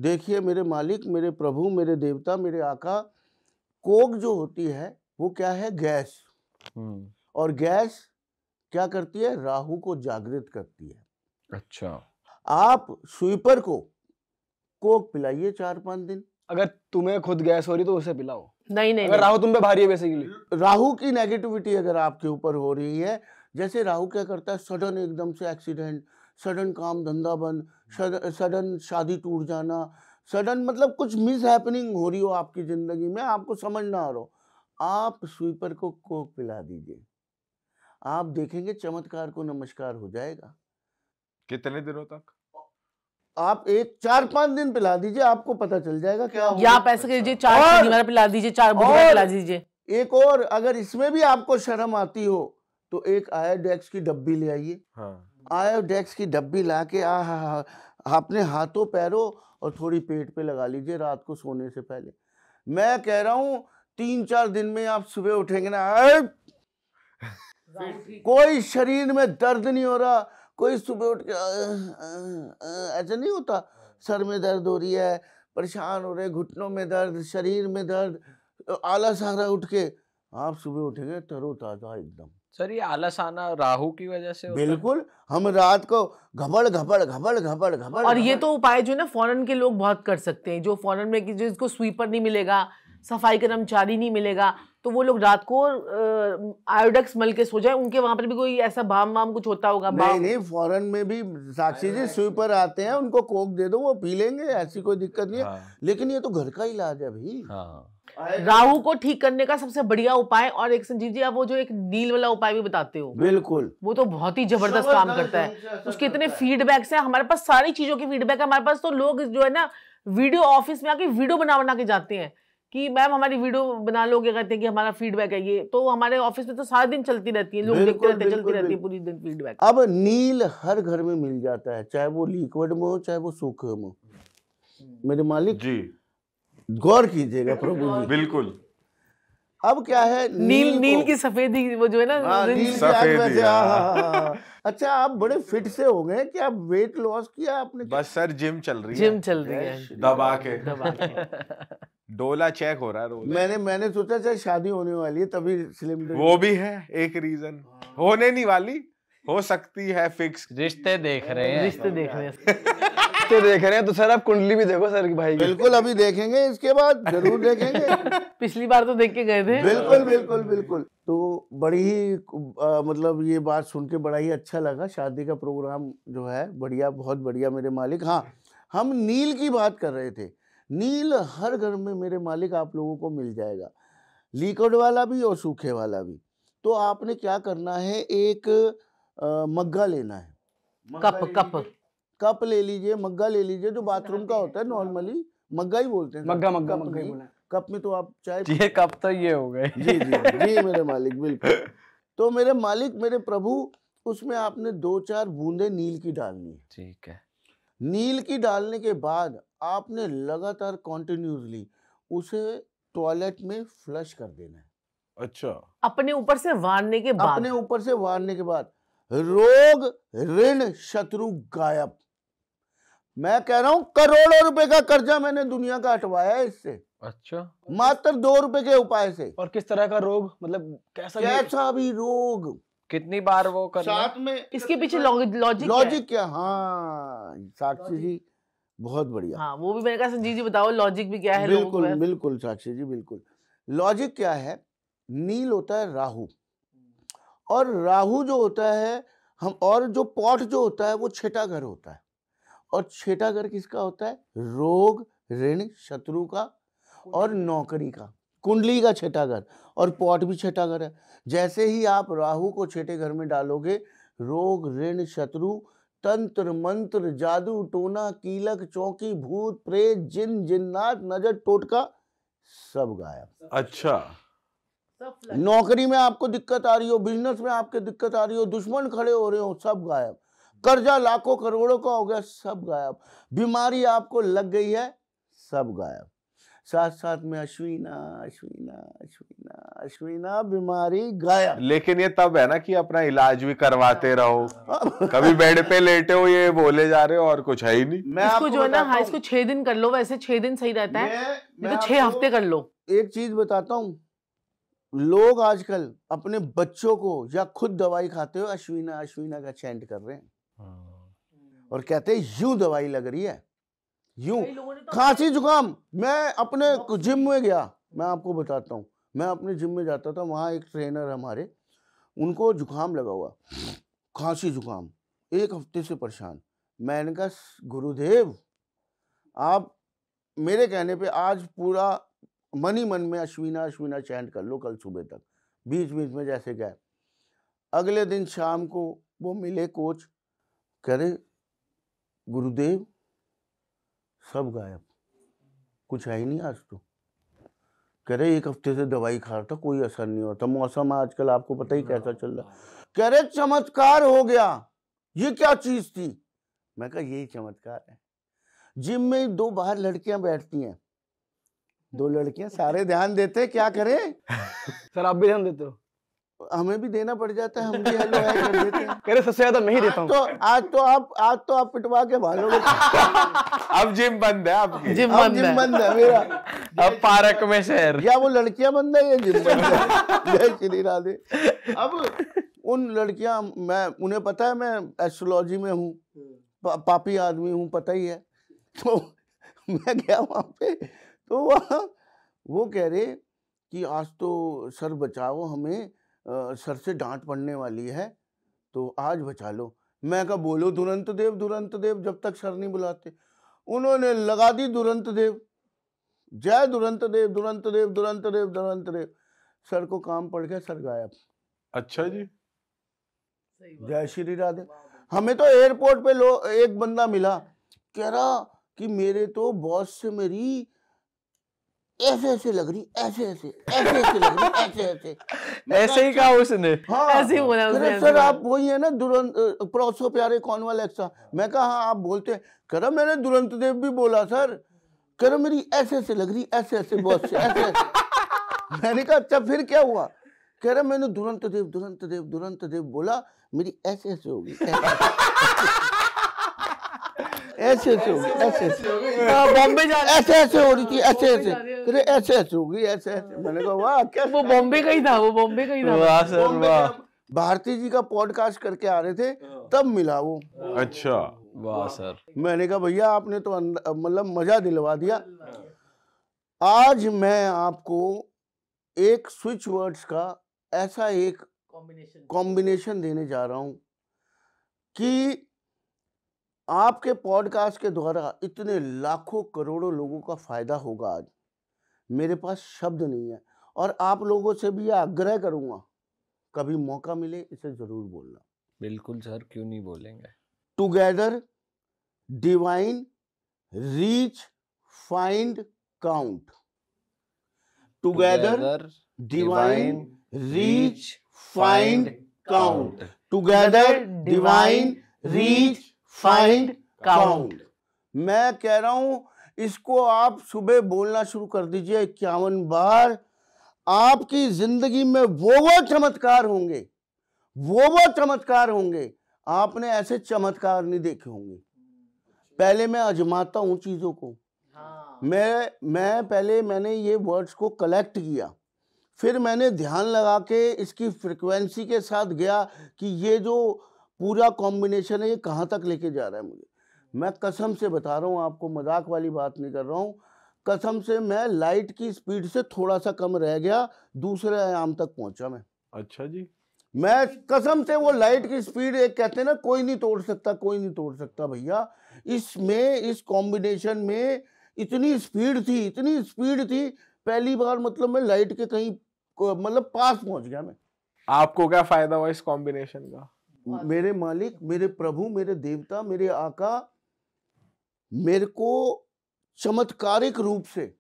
देखिए मेरे मालिक मेरे प्रभु मेरे देवता मेरे आका कोक जो होती है वो क्या है गैस हम्म। और गैस क्या करती है राहु को जागृत करती है अच्छा आप स्वीपर को कोक पिलाइए चार पांच दिन अगर तुम्हें खुद गैस हो रही तो उसे पिलाओ नहीं नहीं अगर राहु तुम पे भारी है बेसिकली राहु की नेगेटिविटी अगर आपके ऊपर हो रही है जैसे राहु क्या करता है सडन एकदम से एक्सीडेंट सडन काम धंधा बंद सडन शादी टूट जाना सडन मतलब कुछ मिस हैपनिंग हो रही हो आपकी ज़िंदगी में आपको समझ ना आ रहा आप स्वीपर को कोक पिला दीजिए आप देखेंगे चमत्कार को नमस्कार हो जाएगा कितने दिनों तक आप एक चार पांच दिन पिला दीजिए आपको पता चल जाएगा क्या या आप ऐसे कीजिए चार पिला दीजिए चार पिला दीजिए एक और अगर इसमें भी आपको शर्म आती हो तो एक आयोडेक्स की डब्बी ले आइए हाँ। आयोडेक्स की डब्बी ला के आ हा, हा, हाथों पैरों और थोड़ी पेट पे लगा लीजिए रात को सोने से पहले मैं कह रहा हूँ तीन चार दिन में आप सुबह उठेंगे ना *laughs* कोई शरीर में दर्द नहीं हो रहा कोई सुबह उठ के ऐसा नहीं होता सर में दर्द हो रही है परेशान हो रहे घुटनों में दर्द शरीर में दर्द आला सारा उठ के आप सुबह उठेंगे तरोताजा एकदम सर ये आलस आना राहु की वजह से बिल्कुल हम रात को घबड़ घबड़ घबड़ घबड़ घबड़ और ये तो उपाय जो ना फॉरन के लोग बहुत कर सकते हैं जो फॉरन में जिसको स्वीपर नहीं मिलेगा सफाई कर्मचारी नहीं मिलेगा तो वो लोग रात को आयोडेक्स मल के सो जाए उनके वहां पर भी कोई ऐसा भाम वाम कुछ होता होगा नहीं नहीं फॉरन में भी साक्षी जी स्वीपर आते हैं उनको कोक दे दो वो पी लेंगे ऐसी कोई दिक्कत नहीं है हाँ। लेकिन ये तो घर का इलाज है भाई हाँ। राहु को ठीक करने का सबसे बढ़िया उपाय और एक संजीव जी आप वो जो एक नील वाला उपाय भी बताते हो बिल्कुल वो तो बहुत ही जबरदस्त काम करता है उसके इतने फीडबैक्स हैं हमारे पास सारी चीजों के फीडबैक है हमारे पास तो लोग जो है ना वीडियो ऑफिस में आके वीडियो बना बना के जाते हैं कि मैम हमारी वीडियो बना लोगे कहते हैं कि हमारा फीडबैक है ये तो हमारे ऑफिस में तो सारा दिन चलती रहती है लोग देखते रहते हैं चलती रहती है पूरी दिन फीडबैक अब नील हर घर में मिल जाता है चाहे वो लिक्विड में हो चाहे वो सूखे में हो मेरे मालिक जी गौर कीजिएगा प्रभु जी बिल्कुल अब क्या है नील नील, नील की सफेदी वो जो है ना आ, हाँ, नील सफेदी हाँ। हाँ, अच्छा आप बड़े फिट से हो गए कि आप वेट लॉस किया आपने बस सर जिम चल रही जिम चल रही है दबा के दबा के डोला चेक हो रहा है मैंने मैंने सोचा चाहे शादी होने वाली है तभी सिलेंडर वो भी है एक रीजन हाँ। होने नहीं वाली हो सकती है फिक्स रिश्ते देख हाँ, रहे हैं रिश्ते देख रहे हैं तो देख रहे हैं तो सर आप कुंडली भी देखो सर की भाई बिल्कुल अभी देखेंगे इसके बाद जरूर देखेंगे *laughs* पिछली बार तो देख के गए थे बिल्कुल बिल्कुल बिल्कुल तो बड़ी ही आ, मतलब ये बात सुन के बड़ा ही अच्छा लगा शादी का प्रोग्राम जो है बढ़िया बहुत बढ़िया मेरे मालिक हाँ हम नील की बात कर रहे थे नील हर घर में मेरे मालिक आप लोगों को मिल जाएगा लीकड वाला भी और सूखे वाला भी तो आपने क्या करना है एक मग्गा लेना है मग्गा कप कप कप ले लीजिए मग्गा ले लीजिए जो बाथरूम का होता है नॉर्मली मग्गा ही बोलते हैं मग्गा मग्गा मग्गा ही बोला कप में तो आप चाय ये कप तो ये हो गए जी जी जी मेरे मालिक बिल्कुल तो मेरे मालिक मेरे प्रभु उसमें आपने दो चार बूंदे नील की डालनी है ठीक है नील की डालने के बाद आपने लगातार कॉन्टिन्यूसली उसे टॉयलेट में फ्लश कर देना है अच्छा अपने ऊपर से वारने के बाद अपने ऊपर से वारने के बाद रोग ऋण शत्रु गायब मैं कह रहा हूं करोड़ों रुपए का कर्जा मैंने दुनिया का हटवाया इससे अच्छा मात्र दो रुपए के उपाय से और किस तरह का रोग मतलब कैसा कैसा भी रोग कितनी बार वो करना साथ में इसके पीछे लॉजिक लॉजिक क्या हाँ साक्षी जी बहुत बढ़िया हाँ वो भी मैंने कहा जी जी बताओ लॉजिक भी क्या है बिल्कुल बिल्कुल साक्षी जी बिल्कुल लॉजिक क्या है नील होता है राहु और राहु जो होता है हम और जो पॉट जो होता है वो छेटा घर होता है और छेटा घर किसका होता है रोग ऋण शत्रु का और नौकरी का कुंडली का छठा घर और पॉट भी छठा घर है जैसे ही आप राहु को छेटे घर में डालोगे रोग ऋण शत्रु तंत्र मंत्र जादू टोना कीलक चौकी भूत प्रेत जिन जिन्नात नजर टोटका सब गायब अच्छा नौकरी में आपको दिक्कत आ रही हो बिजनेस में आपके दिक्कत आ रही हो दुश्मन खड़े हो रहे हो सब गायब कर्जा लाखों करोड़ों का हो गया सब गायब बीमारी आपको लग गई है सब गायब साथ साथ में अश्विना अश्विना अश्विना अश्विना बीमारी गायब लेकिन ये तब है ना कि अपना इलाज भी करवाते हाँ। रहो हाँ। कभी बेड पे लेटे हो ये बोले जा रहे हो और कुछ है ही नहीं मैं इसको जो है ना हाँ इसको छह दिन कर लो वैसे छह दिन सही रहता है मैं, तो छह हफ्ते कर लो एक चीज बताता हूँ लोग आजकल अपने बच्चों को या खुद दवाई खाते हो अश्विना अश्विना का चैंट कर रहे हैं हाँ। और कहते हैं यू दवाई लग रही है यू तो खांसी जुकाम मैं अपने जिम में गया मैं आपको बताता हूँ मैं अपने जिम में जाता था वहाँ एक ट्रेनर हमारे उनको जुकाम लगा हुआ खांसी जुकाम एक हफ्ते से परेशान मैंने कहा गुरुदेव आप मेरे कहने पे आज पूरा मन ही मन में अश्विना अश्विना चैंट कर लो कल सुबह तक बीच बीच में जैसे गए अगले दिन शाम को वो मिले कोच करे गुरुदेव सब गायब कुछ है ही नहीं आज तो कह रहे एक हफ्ते से दवाई खा रहा था कोई असर नहीं होता मौसम आजकल आपको पता ही कैसा चल रहा कह रहे चमत्कार हो गया ये क्या चीज थी मैं कहा यही चमत्कार है जिम में दो बाहर लड़कियां बैठती हैं दो लड़कियां सारे ध्यान देते क्या करें *laughs* सर आप भी ध्यान देते हो हमें भी देना पड़ जाता है हम भी हेलो हाय कर देते हैं *laughs* कह रहे सबसे ज्यादा मैं ही देता हूं तो आज तो आप आज तो आप पिटवा के भालोगे *laughs* अब जिम बंद है आपकी जिम बंद जिम बंद है मेरा *laughs* अब पार्क में शहर या वो लड़कियां बंद है या जिम बंद है जय श्री राधे अब उन लड़कियां मैं उन्हें पता है मैं एस्ट्रोलॉजी में हूँ पा, पापी आदमी हूँ पता ही है तो मैं गया वहाँ पे तो वहाँ वो कह रहे कि आज तो सर बचाओ हमें सर से डांट पड़ने वाली है तो आज बचा लो मैं कहा बोलो दुरंत देव दुरंत देव जब तक सर नहीं बुलाते उन्होंने लगा दी दुरंत देव जय दुरंत देव दुरंत देव दुरंत देव दुरंत देव सर को काम पड़ गया सर गायब अच्छा जी जय श्री राधे हमें तो एयरपोर्ट पे लो एक बंदा मिला कह रहा कि मेरे तो बॉस से मेरी ऐसे ऐसे लग रही ऐसे ऐसे ऐसे ऐसे लग रही ऐसे ऐसे *laughs* ऐसे ही कहा उसने हाँ, ऐसे ही बोला उसने सर आप वही है ना दुरंत प्रोसो प्यारे कौन वाला एक्सा मैं कहा हाँ आप बोलते कर मैंने दुरंत देव भी बोला सर कर मेरी ऐसे ऐसे लग रही ऐसे ऐसे बहुत से ऐसे *laughs* मैंने कहा अच्छा फिर क्या हुआ कह रहा मैंने दुरंत देव दुरंत देव दुरंत देव बोला मेरी ऐसे ऐसे होगी *laughs* ऐसे ऐसे होगी ऐसे ऐसे बॉम्बे ऐसे ऐसे हो रही थी ऐसे ऐसे अरे ऐसे ऐसे होगी ऐसे ऐसे मैंने कहा वाह क्या वो बॉम्बे का ही था वो बॉम्बे का ही था वाह सर वाह भारती जी का पॉडकास्ट करके आ रहे थे तब मिला वो अच्छा वाह सर मैंने कहा भैया आपने तो मतलब मजा दिलवा दिया आज मैं आपको एक स्विच वर्ड्स का ऐसा एक कॉम्बिनेशन देने जा रहा हूं कि आपके पॉडकास्ट के द्वारा इतने लाखों करोड़ों लोगों का फ़ायदा होगा आज मेरे पास शब्द नहीं है और आप लोगों से भी आग्रह करूंगा कभी मौका मिले इसे ज़रूर बोलना बिल्कुल सर क्यों नहीं बोलेंगे together divine reach find count together divine reach find count together divine reach find count मैं कह रहा हूं इसको आप सुबह बोलना शुरू कर दीजिए इक्यावन बार आपकी जिंदगी में वो वो चमत्कार होंगे वो वो चमत्कार होंगे आपने ऐसे चमत्कार नहीं देखे होंगे पहले मैं अजमाता हूं चीज़ों को हाँ। मैं मैं पहले मैंने ये वर्ड्स को कलेक्ट किया फिर मैंने ध्यान लगा के इसकी फ्रिक्वेंसी के साथ गया कि ये जो पूरा कॉम्बिनेशन है ये कहाँ तक लेके जा रहा है मुझे मैं कसम से बता रहा हूँ आपको मजाक वाली बात नहीं कर रहा हूँ कसम से मैं लाइट की स्पीड से थोड़ा सा कम रह गया दूसरे आयाम तक पहुंचा मैं अच्छा जी मैं कसम से वो लाइट की स्पीड एक कहते हैं ना कोई नहीं तोड़ सकता कोई नहीं तोड़ सकता भैया इसमें इस कॉम्बिनेशन इस में इतनी स्पीड थी इतनी स्पीड थी पहली बार मतलब मैं लाइट के कहीं मतलब पास पहुंच गया मैं आपको क्या फायदा हुआ इस कॉम्बिनेशन का मेरे मालिक मेरे प्रभु मेरे देवता मेरे आका मेरे को चमत्कारिक रूप से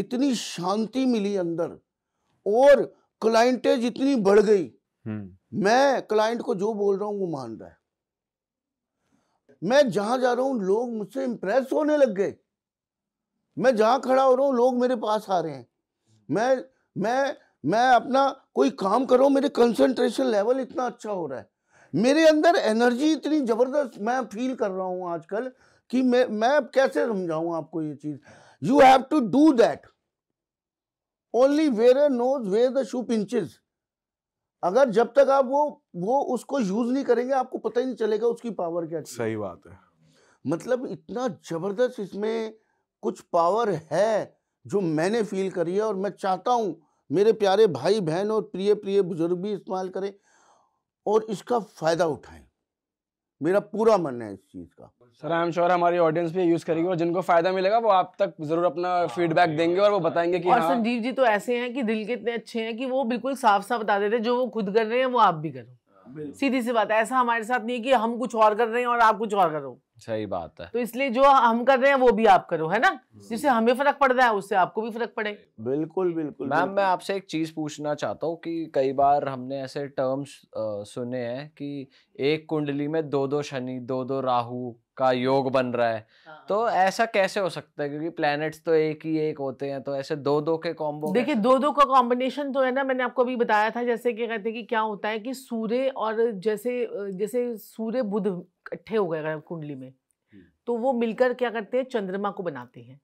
इतनी शांति मिली अंदर और क्लाइंटेज इतनी बढ़ गई हम्म। मैं क्लाइंट को जो बोल रहा हूँ वो मान रहा है मैं जहां जा रहा हूँ लोग मुझसे इंप्रेस होने लग गए मैं जहां खड़ा हो रहा हूँ लोग मेरे पास आ रहे हैं मैं मैं मैं अपना कोई काम करो मेरे कंसंट्रेशन लेवल इतना अच्छा हो रहा है मेरे अंदर एनर्जी इतनी ज़बरदस्त मैं फील कर रहा हूं आजकल कि मैं मैं कैसे समझाऊँ आपको ये चीज़ you have to do that only a knows where the shoe pinches अगर जब तक आप वो वो उसको यूज नहीं करेंगे आपको पता ही नहीं चलेगा उसकी पावर क्या चीज़ सही बात है मतलब इतना ज़बरदस्त इसमें कुछ पावर है जो मैंने फील करी है और मैं चाहता हूं मेरे प्यारे भाई बहन और प्रिय प्रिय बुजुर्ग भी इस्तेमाल करें और इसका फ़ायदा उठाएं मेरा पूरा मन है इस चीज़ का सर आई एम श्योर हमारी ऑडियंस भी यूज़ करेगी और जिनको फ़ायदा मिलेगा वो आप तक ज़रूर अपना फीडबैक हाँ, देंगे और वो बताएंगे कि और हाँ। संजीव जी तो ऐसे हैं कि दिल के इतने अच्छे हैं कि वो बिल्कुल साफ साफ बता देते जो वो खुद कर रहे हैं वो आप भी करो सीधी सी बात है ऐसा हमारे साथ नहीं है कि हम कुछ और कर रहे हैं और आप कुछ और करो सही बात है तो इसलिए जो हम कर रहे हैं वो भी आप करो है ना हम्म। जिससे हमें फर्क पड़ रहा है उससे आपको भी फर्क पड़े बिल्कुल बिल्कुल मैम मैं आपसे एक चीज पूछना चाहता हूँ कि कई बार हमने ऐसे टर्म्स सुने हैं कि एक कुंडली में दो दो शनि दो दो राहु का योग बन रहा है हाँ। तो ऐसा कैसे हो सकता है क्योंकि प्लैनेट्स तो एक ही एक होते हैं तो ऐसे दो दो के कॉम्बो देखिए दो दो का कॉम्बिनेशन तो है ना मैंने आपको अभी बताया था जैसे कि कहते हैं कि क्या होता है कि सूर्य और जैसे जैसे सूर्य बुध इकट्ठे हो गए अगर कुंडली में हम्म। तो वो मिलकर क्या करते हैं चंद्रमा को बनाते हैं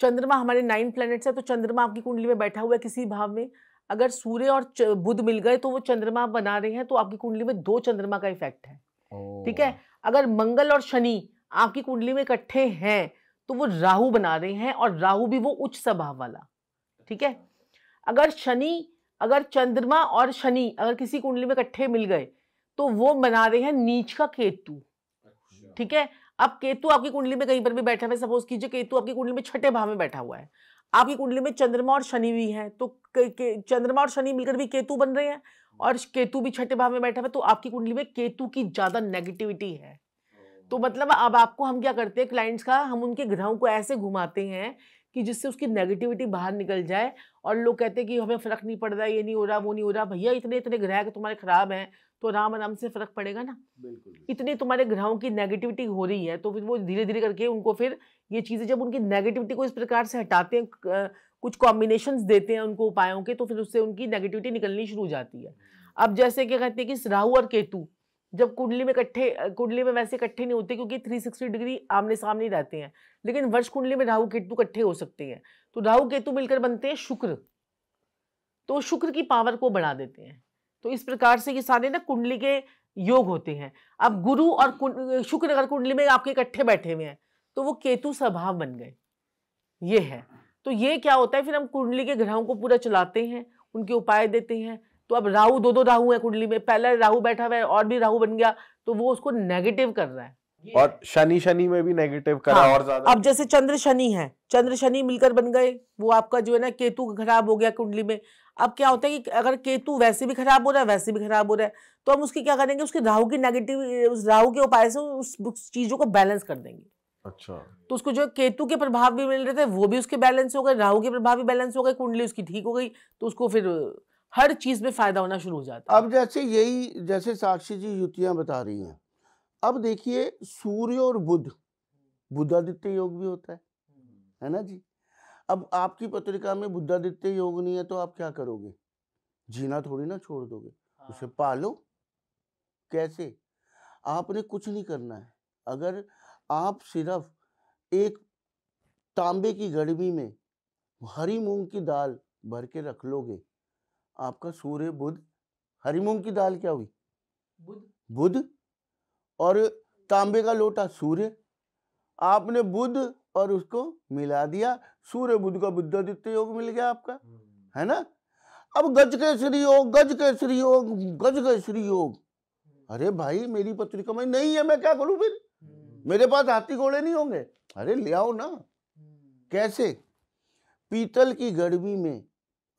चंद्रमा हमारे नाइन प्लैनेट्स है तो चंद्रमा आपकी कुंडली में बैठा हुआ है किसी भाव में अगर सूर्य और बुध मिल गए तो वो चंद्रमा बना रहे हैं तो आपकी कुंडली में दो चंद्रमा का इफेक्ट है ठीक है अगर मंगल और शनि आपकी कुंडली में इकट्ठे हैं तो वो राहु बना रहे हैं और राहु भी वो उच्च स्वभाव वाला ठीक है अगर शनि अगर चंद्रमा और शनि अगर किसी कुंडली में इकट्ठे मिल गए तो वो बना रहे हैं नीच का केतु अच्छा। ठीक है अब केतु आपकी कुंडली में कहीं पर भी बैठा हुआ है सपोज कीजिए केतु आपकी कुंडली में छठे भाव में बैठा हुआ है आपकी कुंडली में चंद्रमा और शनि भी है तो चंद्रमा और शनि मिलकर भी केतु बन रहे हैं और केतु भी छठे भाव में बैठा हुआ तो आपकी कुंडली में केतु की ज्यादा नेगेटिविटी है तो मतलब अब आपको हम क्या करते हैं क्लाइंट्स का हम उनके ग्रहों को ऐसे घुमाते हैं कि जिससे उसकी नेगेटिविटी बाहर निकल जाए और लोग कहते हैं कि हमें फ़र्क नहीं पड़ रहा ये नहीं हो रहा वो नहीं हो रहा भैया इतने इतने ग्रह के तुम्हारे ख़राब हैं तो, तो राम आराम से फ़र्क पड़ेगा ना बिल्कुल इतने तुम्हारे ग्रहों की नेगेटिविटी हो रही है तो फिर वो धीरे धीरे करके उनको फिर ये चीज़ें जब उनकी नेगेटिविटी को इस प्रकार से हटाते हैं कुछ कॉम्बिनेशन देते हैं उनको उपायों के तो फिर उससे उनकी नेगेटिविटी निकलनी शुरू हो जाती है हम्म। अब जैसे क्या कहते हैं कि राहु और केतु जब कुंडली में इकट्ठे कुंडली में वैसे इकट्ठे नहीं होते क्योंकि 360 डिग्री आमने सामने रहते हैं लेकिन वर्ष कुंडली में राहु केतु इकट्ठे हो सकते हैं तो राहु केतु मिलकर बनते हैं शुक्र तो शुक्र की पावर को बढ़ा देते हैं तो इस प्रकार से ये सारे ना कुंडली के योग होते हैं अब गुरु और शुक्र अगर कुंडली में आपके इकट्ठे बैठे हुए हैं तो वो केतु स्वभाव बन गए ये है तो ये क्या होता है फिर हम कुंडली के ग्रहों को पूरा चलाते हैं उनके उपाय देते हैं तो अब राहु दो दो राहु है कुंडली में पहला राहु बैठा हुआ है और भी राहु बन गया तो वो उसको नेगेटिव कर रहा है और शनि शनि में भी नेगेटिव रहा है हाँ, और ज्यादा अब जैसे चंद्र शनि है चंद्र शनि मिलकर बन गए वो आपका जो है ना केतु खराब हो गया कुंडली में अब क्या होता है कि अगर केतु वैसे भी खराब हो रहा है वैसे भी खराब हो रहा है तो हम उसकी क्या करेंगे उसके राहु की नेगेटिव उस राहु के उपाय से उस चीजों को बैलेंस कर देंगे अच्छा तो उसको जो केतु के प्रभाव भी मिल रहे थे वो भी उसके बैलेंस हो गए राहु के प्रभाव भी बैलेंस हो गए कुंडली उसकी ठीक हो गई तो उसको फिर हर चीज में फायदा होना शुरू हो जाता अब जैसे यही जैसे साक्षी जी युतियां बता रही हैं अब देखिए सूर्य और बुध बुद्धादित्य योग भी होता है है ना जी अब आपकी पत्रिका में बुद्धादित्य योग नहीं है तो आप क्या करोगे जीना थोड़ी ना छोड़ दोगे हाँ। उसे पालो कैसे आपने कुछ नहीं करना है अगर आप सिर्फ एक तांबे की गर्मी में हरी मूंग की दाल भर के रख लोगे आपका सूर्य बुध हरी मूंग की दाल क्या हुई बुध बुध और तांबे का लोटा सूर्य आपने बुध और उसको मिला दिया सूर्य बुध का बुद्धादित्य योग मिल गया आपका हम्म। है ना अब गज श्री योग गज श्री योग गज श्री योग हम्म। अरे भाई मेरी पत्रिका में नहीं है मैं क्या करूं फिर मेरे पास हाथी घोड़े नहीं होंगे अरे ले आओ ना कैसे पीतल की गड़बी में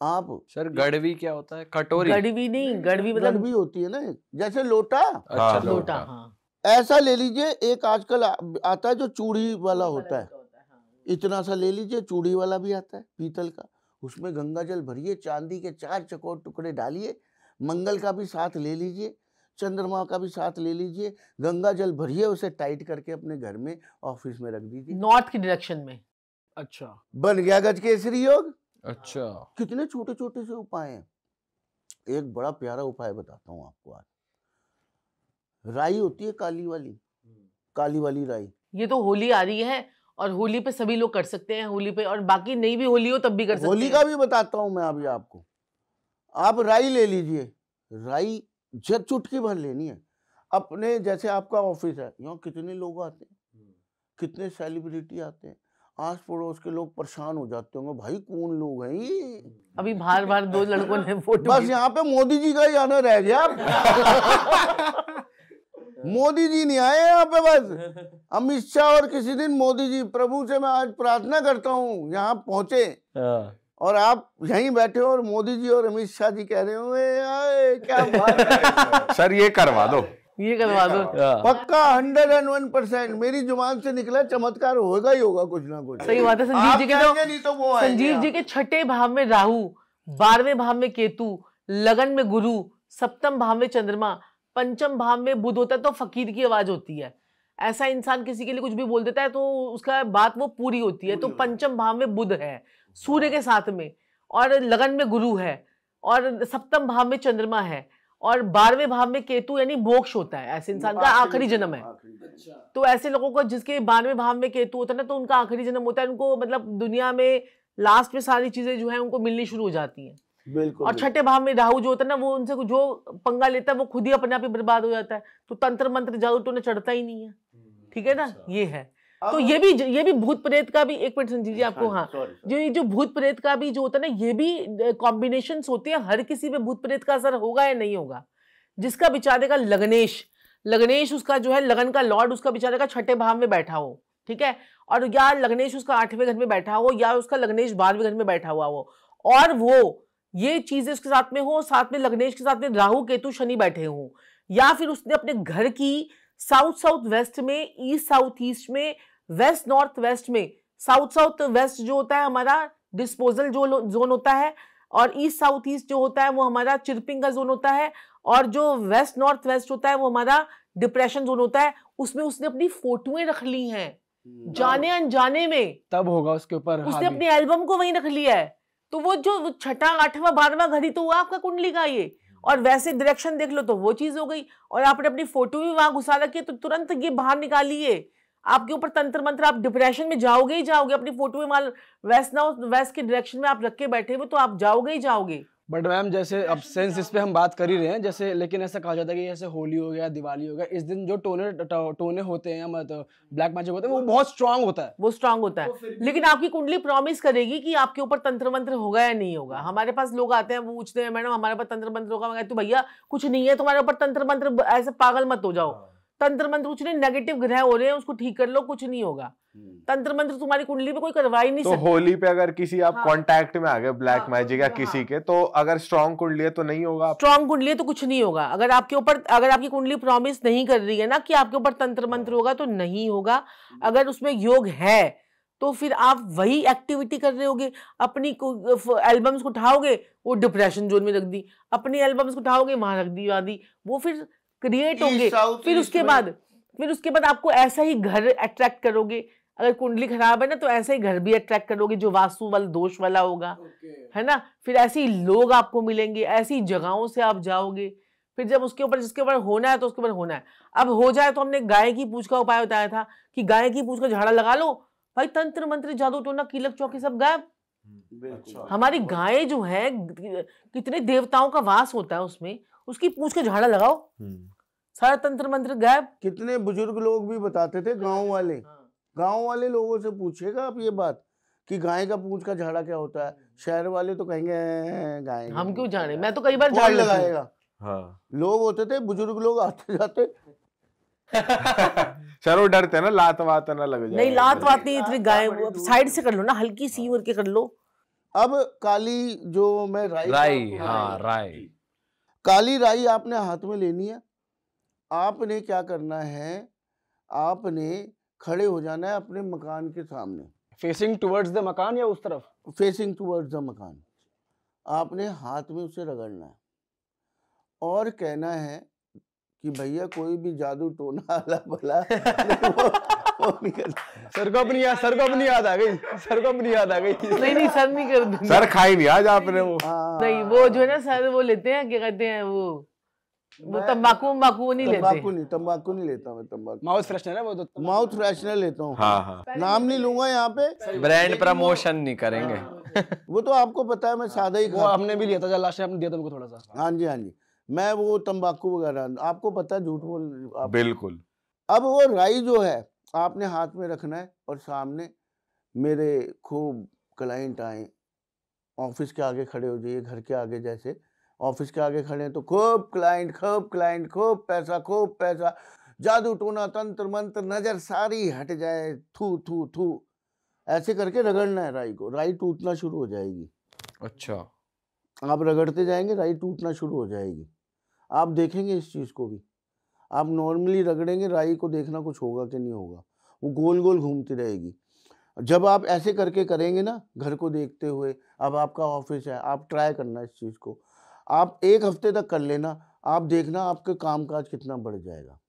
आप सर गड़बी क्या होता है कटोरी गड़बी नहीं गड़बी मतलब गड़बी होती है ना जैसे लोटा अच्छा हाँ, लोटा हाँ। ऐसा ले लीजिए एक आजकल आता है जो चूड़ी वाला होता है इतना सा ले लीजिए चूड़ी वाला भी आता है पीतल का उसमें गंगा जल भरिए चांदी के चार चकोर टुकड़े डालिए मंगल का भी साथ ले लीजिए चंद्रमा का भी साथ ले लीजिए गंगा जल भरिए उसे टाइट करके अपने घर में ऑफिस में रख दीजिए नॉर्थ की डायरेक्शन में अच्छा बन गया गज के योग अच्छा कितने छोटे छोटे से उपाय हैं एक बड़ा प्यारा उपाय बताता हूँ आपको आज राई होती है काली वाली काली वाली राई ये तो होली आ रही है और होली पे सभी लोग कर सकते हैं होली पे और बाकी नहीं भी होली हो तब भी कर सकते होली का भी बताता हूँ मैं अभी आपको आप राई ले लीजिए राई जब चुटकी भर लेनी है अपने जैसे आपका ऑफिस है यहाँ कितने लोग आते हैं कितने सेलिब्रिटी आते हैं आस पड़ोस के लोग परेशान हो जाते होंगे भाई कौन लोग हैं ये अभी बार बार दो लड़कों ने *laughs* फोटो बस यहाँ पे मोदी जी का ही आना रह गया *laughs* मोदी जी नहीं आए यहाँ पे बस अमित शाह और किसी दिन मोदी जी प्रभु से मैं आज प्रार्थना करता हूँ यहाँ पहुंचे हाँ। और आप यहीं बैठे हो और मोदी जी और अमित शाह जी कह रहे हो क्या *laughs* सर ये करवा दो ये करवा दो पक्का हंड्रेड एंड वन परसेंट मेरी जुबान से निकला चमत्कार होगा ही होगा कुछ ना कुछ सही बात है संजीव जी के तो- नहीं तो वो संजीव जी के छठे भाव में राहु बारहवें भाव में केतु लगन में गुरु सप्तम भाव में चंद्रमा पंचम भाव में बुध होता है तो फकीर की आवाज होती है ऐसा इंसान किसी के लिए कुछ भी बोल देता है तो उसका बात वो पूरी होती है तो पंचम भाव में बुध है सूर्य के साथ में और लगन में गुरु है और सप्तम भाव में चंद्रमा है और बारहवें भाव में केतु यानी मोक्ष होता है ऐसे इंसान का आखिरी जन्म है अच्छा। तो ऐसे लोगों को जिसके बारहवें भाव में केतु होता है ना तो उनका आखिरी जन्म होता है उनको मतलब दुनिया में लास्ट में सारी चीजें जो है उनको मिलनी शुरू हो जाती है बिल्कुल और छठे भाव में राहु जो होता है ना वो उनसे जो पंगा लेता है वो खुद ही अपने आप ही बर्बाद हो जाता है तो तंत्र मंत्र जादू तो उन्हें चढ़ता ही नहीं है हम्म, ठीक है ना अच्छा। ये है तो ये भी ये भी भूत प्रेत का भी एक मिनट संजीव जी हाँ आपको हाँ जो ये जो भूत प्रेत का भी जो होता है ना ये भी कॉम्बिनेशन होते हैं हर किसी पे भूत प्रेत का असर होगा या नहीं होगा जिसका बेचारे का लग्नेश उसका जो है लगन का लॉर्ड उसका बेचारे का छठे भाव में बैठा हो ठीक है और या लग्नेश उसका आठवें घर में बैठा हो या उसका लग्नेश बारहवें घर में बैठा हुआ हो और वो ये चीजें उसके साथ में हो साथ में लग्नेश के साथ में राहु केतु शनि बैठे हों या फिर उसने अपने घर की साउथ साउथ वेस्ट में ईस्ट साउथ ईस्ट में वेस्ट नॉर्थ वेस्ट में साउथ साउथ वेस्ट जो होता है हमारा डिस्पोजल जो जोन होता है और ईस्ट साउथ ईस्ट जो होता है वो हमारा चिरपिंग का जोन होता है और जो वेस्ट नॉर्थ वेस्ट होता है वो हमारा डिप्रेशन जोन होता है उसमें उसने अपनी फोटोएं रख ली हैं हम्म, जाने अनजाने में तब होगा उसके ऊपर उसने अपने एल्बम को वहीं रख लिया है तो वो जो छठा आठवां बारहवा घड़ी तो हुआ आपका कुंडली का ये और वैसे डायरेक्शन देख लो तो वो चीज हो गई और आपने अपनी फोटो भी वहां घुसा रखी है तो तुरंत ये बाहर निकालिए आपके ऊपर तंत्र मंत्र आप डिप्रेशन में जाओगे ही जाओगे अपनी फोटो में माल वेस्ट ना वेस्ट के डायरेक्शन में आप रख के बैठे हुए तो आप जाओगे ही जाओगे बट मैम जैसे अब सेंस इस पे हम बात कर ही रहे हैं जैसे लेकिन ऐसा कहा जाता है कि जैसे होली हो गया दिवाली हो गया इस दिन जो टोने टोने होते हैं मतलब ब्लैक मैजिक होते हैं वो बहुत स्ट्रांग होता है वो स्ट्रांग होता है तो लेकिन आपकी कुंडली प्रॉमिस करेगी कि आपके ऊपर तंत्र मंत्र होगा या नहीं होगा हमारे पास लोग आते हैं पूछते हैं मैडम हमारे पास तंत्र मंत्र होगा मैं कहती भैया कुछ नहीं है तुम्हारे ऊपर तंत्र मंत्र ऐसे पागल मत हो जाओ तंत्र मंत्र कुछ नहीं नेगेटिव ग्रह हो रहे हैं उसको ठीक कर लो कुछ नहीं होगा हम्म। तंत्र मंत्र तुम्हारी कुंडली पे कोई करवाई नहीं तो सकती। होली पे अगर किसी आप कांटेक्ट हाँ। में आ गए ब्लैक हाँ, मैजिक या हाँ। किसी के तो अगर स्ट्रॉन्ग कुंडली है तो नहीं होगा स्ट्रॉन्ग कुंडली है तो कुछ नहीं होगा अगर आपके ऊपर अगर आपकी कुंडली प्रॉमिस नहीं कर रही है ना कि आपके ऊपर तंत्र मंत्र हाँ। होगा तो नहीं होगा हम्म। अगर उसमें योग है तो फिर आप वही एक्टिविटी कर रहे होगे अपनी एल्बम्स को उठाओगे वो डिप्रेशन जोन में रख दी अपनी एल्बम्स को उठाओगे वहां रख दी वादी वो फिर क्रिएट होंगे फिर उसके बाद फिर उसके बाद आपको ऐसा ही घर अट्रैक्ट करोगे अगर कुंडली खराब है ना तो ऐसा ही घर भी अट्रैक्ट करोगे जो वास्तु वाल दोष वाला होगा okay. है ना फिर ऐसे ही लोग आपको मिलेंगे ऐसी जगहों से आप जाओगे फिर जब उसके ऊपर जिसके ऊपर होना है तो उसके ऊपर होना है अब हो जाए तो हमने गाय की पूछ का उपाय बताया था कि गाय की पूछ का झाड़ा लगा लो भाई तंत्र मंत्र जादू टोना कीलक चौकी सब गायब अच्छा। हमारी गाय जो है कितने देवताओं का वास होता है उसमें उसकी पूछ का झाड़ा लगाओ हम्म। सारा तंत्र मंत्र गायब कितने बुजुर्ग लोग भी बताते थे गांव वाले हाँ। गांव वाले लोगों से पूछेगा आप ये बात कि गाय का पूछ का झाड़ा क्या होता है शहर वाले तो कहेंगे गाय हम क्यों जाने मैं तो कई बार झाड़ लगाएगा हाँ लोग होते थे बुजुर्ग लोग आते जाते *laughs* चलो डरते ना लात वात ना लग जाए नहीं लात वात नहीं इतनी गाय साइड से कर लो ना हल्की सी हाँ। के कर लो अब काली जो मैं राई राई हाँ राई काली राई आपने हाथ में लेनी है आपने क्या करना है आपने खड़े हो जाना है अपने मकान के सामने फेसिंग टूवर्ड्स द मकान या उस तरफ फेसिंग टूवर्ड्स द मकान आपने हाथ में उसे रगड़ना है और कहना है कि भैया कोई भी जादू टोना आला भला सर को अपनी याद सर को अपनी याद आ गई सर को अपनी याद आ गई नहीं नहीं सर नहीं कर सर खाई नहीं आज आपने वो हाँ। नहीं वो जो है ना सर वो लेते हैं क्या कहते हैं वो वो तंबाकू तंबाकू नहीं लेते तंबाकू नहीं तंबाकू नहीं लेता मैं तंबाकू माउथ फ्रेशनर है वो तो माउथ फ्रेशनर लेता हूँ हाँ हाँ नाम नहीं लूंगा यहाँ पे ब्रांड प्रमोशन नहीं करेंगे हाँ। वो तो आपको पता है मैं सादा ही वो हमने भी लिया था लास्ट टाइम दिया था थोड़ा सा हाँ जी हाँ जी मैं वो तंबाकू वगैरह आपको पता है झूठ बोल बिल्कुल अब वो राई जो है आपने हाथ में रखना है और सामने मेरे खूब क्लाइंट आए ऑफिस के आगे खड़े हो जाइए घर के आगे जैसे ऑफिस के आगे खड़े हैं तो खूब क्लाइंट खूब क्लाइंट खूब पैसा खूब पैसा जादू टोना तंत्र मंत्र नज़र सारी हट जाए थू थू थू ऐसे करके रगड़ना है राई को राई टूटना शुरू हो जाएगी अच्छा आप रगड़ते जाएंगे राई टूटना शुरू हो जाएगी आप देखेंगे इस चीज़ को भी आप नॉर्मली रगड़ेंगे राई को देखना कुछ होगा कि नहीं होगा वो गोल गोल घूमती रहेगी जब आप ऐसे करके करेंगे ना घर को देखते हुए अब आपका ऑफिस है आप ट्राई करना इस चीज़ को आप एक हफ्ते तक कर लेना आप देखना आपके कामकाज कितना बढ़ जाएगा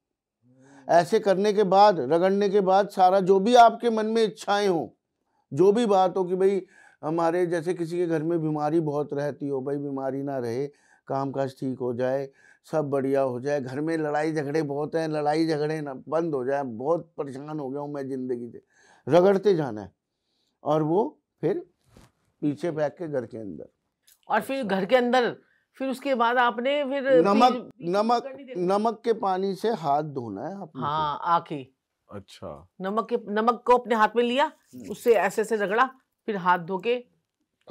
ऐसे करने के बाद रगड़ने के बाद सारा जो भी आपके मन में इच्छाएं हों जो भी बात हो कि भाई हमारे जैसे किसी के घर में बीमारी बहुत रहती हो भाई बीमारी ना रहे काम काज ठीक हो जाए सब बढ़िया हो जाए घर में लड़ाई झगड़े बहुत हैं लड़ाई झगड़े ना बंद हो जाए बहुत परेशान हो गया हूँ मैं ज़िंदगी से रगड़ते जाना है और वो फिर पीछे बैठ के घर के अंदर और फिर अच्छा। घर के अंदर फिर उसके बाद आपने फिर नमक नमक नमक के पानी से हाथ धोना है आपने हाँ आखे अच्छा नमक के नमक को अपने हाथ में लिया हम्म। उससे ऐसे ऐसे रगड़ा फिर हाथ धो के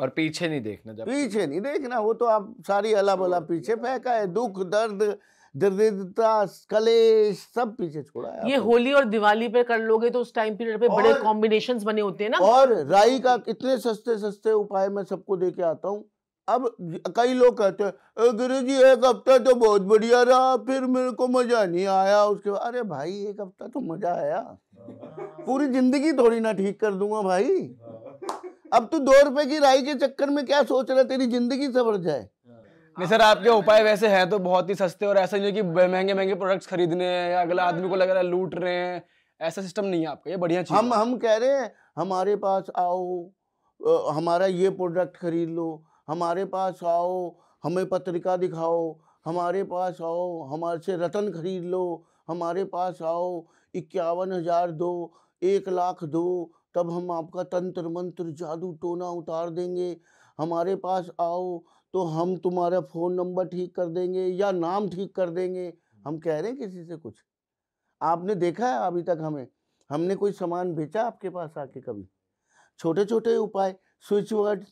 और पीछे नहीं देखना जब पीछे नहीं देखना वो तो आप सारी अला बला पीछे फेंका है दुख दर्द दर्दता कलेश सब पीछे छोड़ा है ये होली और दिवाली पे कर लोगे तो उस टाइम पीरियड पे बड़े कॉम्बिनेशन बने होते हैं ना और राई का कितने सस्ते सस्ते उपाय मैं सबको दे के आता हूँ अब कई लोग कहते हैं गुरु जी एक हफ्ता तो बहुत बढ़िया रहा फिर मेरे को मज़ा नहीं आया उसके बाद अरे भाई एक हफ्ता तो मज़ा आया पूरी ज़िंदगी थोड़ी ना ठीक कर दूंगा भाई अब तू दो रुपए की राई के चक्कर में क्या सोच रहा तेरी ज़िंदगी सवर जाए नहीं सर आपके उपाय वैसे हैं तो बहुत ही सस्ते और ऐसा नहीं है कि महंगे महंगे प्रोडक्ट्स खरीदने हैं या अगला आदमी को लग रहा है लूट रहे हैं ऐसा सिस्टम नहीं है आपका ये बढ़िया चीज़ हम हम कह रहे हैं हमारे पास आओ हमारा ये प्रोडक्ट खरीद लो हमारे पास आओ हमें पत्रिका दिखाओ हमारे पास आओ हमारे से रतन खरीद लो हमारे पास आओ इक्यावन हज़ार दो एक लाख दो तब हम आपका तंत्र मंत्र जादू टोना उतार देंगे हमारे पास आओ तो हम तुम्हारा फ़ोन नंबर ठीक कर देंगे या नाम ठीक कर देंगे हम कह रहे हैं किसी से कुछ आपने देखा है अभी तक हमें हमने कोई सामान बेचा आपके पास आके कभी छोटे छोटे उपाय स्विच वर्ड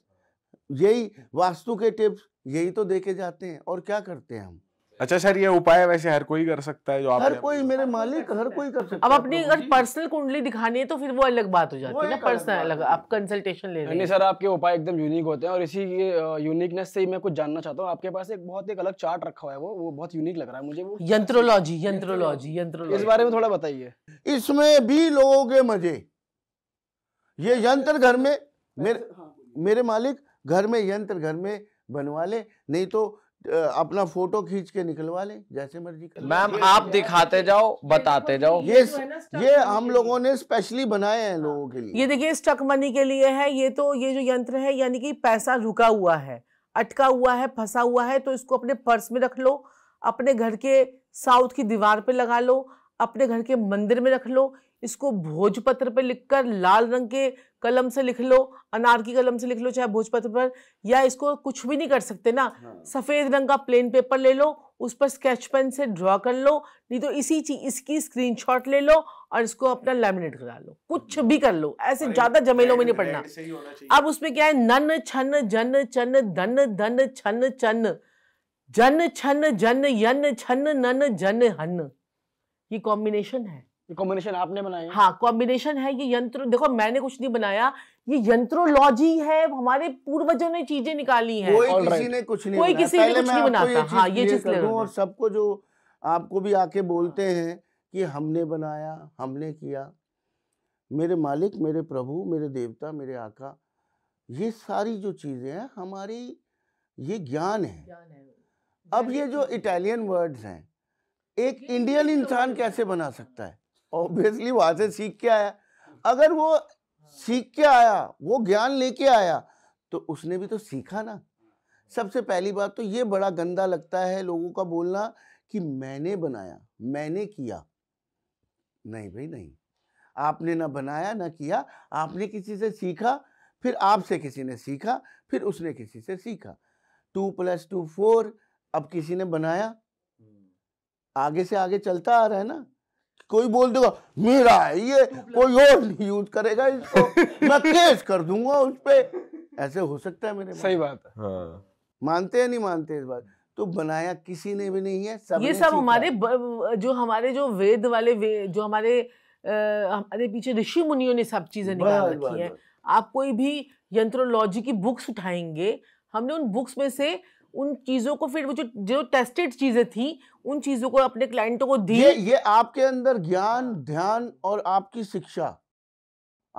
यही वास्तु के टिप्स यही तो देके जाते हैं और क्या करते हैं हम अच्छा सर ये उपाय वैसे हर कोई कर सकता है जो आप हर कोई मेरे हाँ, मालिक हर कोई कर सकता है अब अपनी अगर पर्सनल कुंडली दिखानी है तो फिर वो अलग बात हो जाती है ना पर्सनल अलग आप कंसल्टेशन ले रहे हैं सर आपके उपाय एकदम यूनिक होते हैं और इसी यूनिकनेस से ही मैं कुछ जानना चाहता हूँ आपके पास एक बहुत एक अलग चार्ट रखा हुआ है वो वो बहुत यूनिक लग रहा है मुझे यंत्रोलॉजी यंत्रोलॉजी यंत्रोलॉजी इस बारे में थोड़ा बताइए इसमें भी लोगों के मजे ये यंत्र घर में मेरे हाँ, मालिक घर में यंत्र घर में बनवा ले नहीं तो अपना फोटो खींच के निकलवा ले जैसे मर्जी कर मैम आप दिखाते जाओ बताते जाओ ये ये हम लोगों ने स्पेशली बनाए हैं लोगों के लिए ये देखिए स्टक मनी के लिए है ये तो ये जो यंत्र है यानी कि पैसा रुका हुआ है अटका हुआ है फंसा हुआ है तो इसको अपने पर्स में रख लो अपने घर के साउथ की दीवार पे लगा लो अपने घर के मंदिर में रख लो इसको भोजपत्र पर लिखकर लाल रंग के कलम से लिख लो अनार की कलम से लिख लो चाहे भोजपत्र पर या इसको कुछ भी नहीं कर सकते ना हाँ। सफ़ेद रंग का प्लेन पेपर ले लो उस पर स्केच पेन से ड्रॉ कर लो नहीं तो इसी चीज इसकी स्क्रीनशॉट ले लो और इसको अपना लेमिनेट करा लो कुछ भी कर लो ऐसे ज्यादा जमेलों में नहीं पड़ना अब उसमें क्या है नन छन जन चन धन धन छन चन जन छन जन यन छन नन जन हन ये कॉम्बिनेशन है कॉम्बिनेशन आपने बनाया हाँ कॉम्बिनेशन है ये यंत्र देखो मैंने कुछ नहीं बनाया ये यंत्रोलॉजी है हमारे पूर्वजों ने चीजें निकाली हैं कोई right. ने कुछ नहीं कोई किसी ने कुछ नहीं बनाता हाँ ये चीज और सबको जो आपको भी आके बोलते हैं कि हमने बनाया हमने किया मेरे मालिक मेरे प्रभु मेरे देवता मेरे आका ये सारी जो चीजें हैं हमारी ये ज्ञान है, ज्ञान है। अब ये जो इटालियन वर्ड्स हैं एक इंडियन इंसान कैसे बना सकता है ऑब्वियसली वहां से सीख के आया अगर वो सीख के आया वो ज्ञान लेके आया तो उसने भी तो सीखा ना सबसे पहली बात तो ये बड़ा गंदा लगता है लोगों का बोलना कि मैंने बनाया मैंने किया नहीं भाई नहीं आपने ना बनाया ना किया आपने किसी से सीखा फिर आपसे किसी ने सीखा फिर उसने किसी से सीखा टू प्लस टू फोर अब किसी ने बनाया हम्म। आगे से आगे चलता आ रहा है ना कोई बोल देगा मेरा है ये कोई और नहीं यूज करेगा इसको मैं *laughs* केस कर दूंगा उस पर ऐसे हो सकता है मेरे सही बात है हाँ। मानते हैं नहीं मानते इस बात तो बनाया किसी ने भी नहीं है सब ये सब हमारे ब, जो हमारे जो वेद वाले वे, जो हमारे आ, हमारे पीछे ऋषि मुनियों ने सब चीजें निकाल रखी है आप कोई भी यंत्रोलॉजी की बुक्स उठाएंगे हमने उन बुक्स में से उन चीज़ों को फिर वो जो जो टेस्टेड चीज़ें थी उन चीज़ों को अपने क्लाइंटों को दी ये, ये आपके अंदर ज्ञान ध्यान और आपकी शिक्षा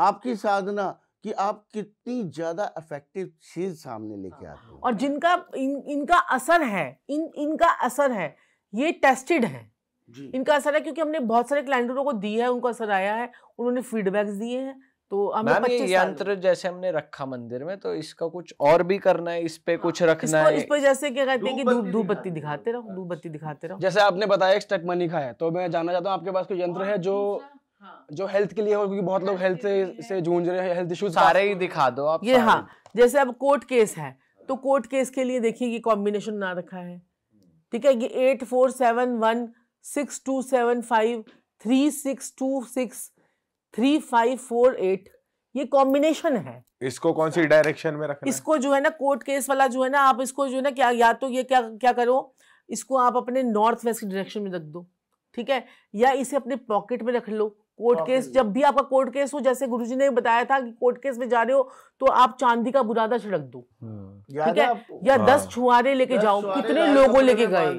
आपकी साधना कि आप कितनी ज्यादा इफेक्टिव चीज सामने लेके हाँ। आते हो और जिनका इन, इनका असर है इन इनका असर है ये टेस्टेड है जी। इनका असर है क्योंकि हमने बहुत सारे क्लाइंटों को दी है उनको असर आया है उन्होंने फीडबैक्स दिए हैं तो हमें ये यंत्र जैसे हमने रखा मंदिर में तो इसका कुछ और भी करना है इस पे हाँ, कुछ रखना है इस पर जैसे क्या कहते हैं कि धूप धूप बत्ती दिखाते रहो धूप बत्ती दिखाते रहो जैसे आपने बताया स्टक मनी का है तो मैं जानना चाहता हूँ आपके पास कोई यंत्र है जो हाँ। जो हेल्थ के लिए हो क्योंकि बहुत लोग हेल्थ से जूझ रहे हैं हेल्थ इश्यूज सारे ही दिखा दो आप ये हाँ जैसे अब कोर्ट केस है तो कोर्ट केस के लिए देखिए ये कॉम्बिनेशन ना रखा है ठीक है ये eight four seven one six two seven five three six two six three five four eight ये कॉम्बिनेशन है इसको कौन सी डायरेक्शन में रखना इसको जो है ना कोर्ट केस वाला जो है ना आप इसको जो है ना क्या या तो ये क्या क्या करो इसको आप अपने नॉर्थ वेस्ट डायरेक्शन में रख दो ठीक है या इसे अपने पॉकेट में रख लो कोर्ट केस जब भी आपका कोर्ट केस हो जैसे गुरुजी ने बताया था कि कोर्ट केस में जा रहे हो तो आप चांदी का बुरादा छिड़क दो हम्म। ठीक है या हाँ। दस छुआरे लेके जाओ कितने लोगों लेके गए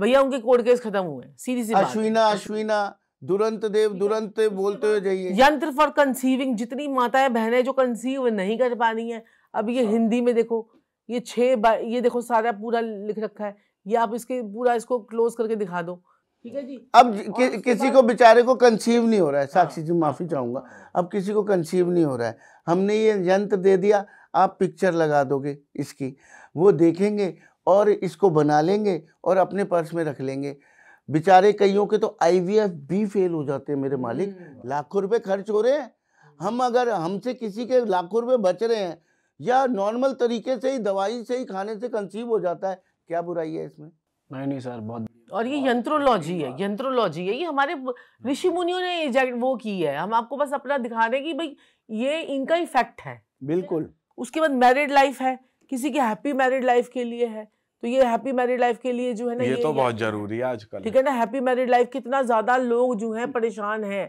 भैया उनके कोर्ट केस खत्म हुए सीधी सी अश्विना अश्विना दुरंत देव दुरंत बोलते हुए जाइए यंत्र फॉर कंसीविंग जितनी माताएं बहनें जो कंसीव नहीं कर पा रही हैं अब ये हाँ। हिंदी में देखो ये छः ये देखो सारा पूरा लिख रखा है ये आप इसके पूरा इसको क्लोज करके दिखा दो ठीक है जी अब कि, किसी को बेचारे को कंसीव नहीं हो रहा है हाँ। साक्षी जी माफ़ी चाहूंगा अब किसी को कंसीव नहीं हो रहा है हमने ये यंत्र दे दिया आप पिक्चर लगा दोगे इसकी वो देखेंगे और इसको बना लेंगे और अपने पर्स में रख लेंगे बेचारे कईयों के तो आईवीएफ भी फेल हो जाते हैं मेरे मालिक हम्म। लाखों रुपए खर्च हो रहे हैं हम अगर हमसे किसी के लाखों रुपए बच रहे हैं या नॉर्मल तरीके से ही दवाई से ही खाने से कंसीव हो जाता है क्या बुराई है इसमें नहीं नहीं सर बहुत और ये यंत्रोलॉजी है यंत्रोलॉजी है ये हमारे हम्म। ऋषि मुनियों ने वो की है हम आपको बस अपना दिखा रहे हैं कि भाई ये इनका इफेक्ट है बिल्कुल उसके बाद मैरिड लाइफ है किसी की हैप्पी मैरिड लाइफ के लिए है तो ये हैप्पी मैरिड लाइफ के लिए जो है ना ये, ये तो ये, बहुत जरूरी है आजकल ठीक है ना हैप्पी मैरिड लाइफ कितना ज्यादा लोग जो है परेशान है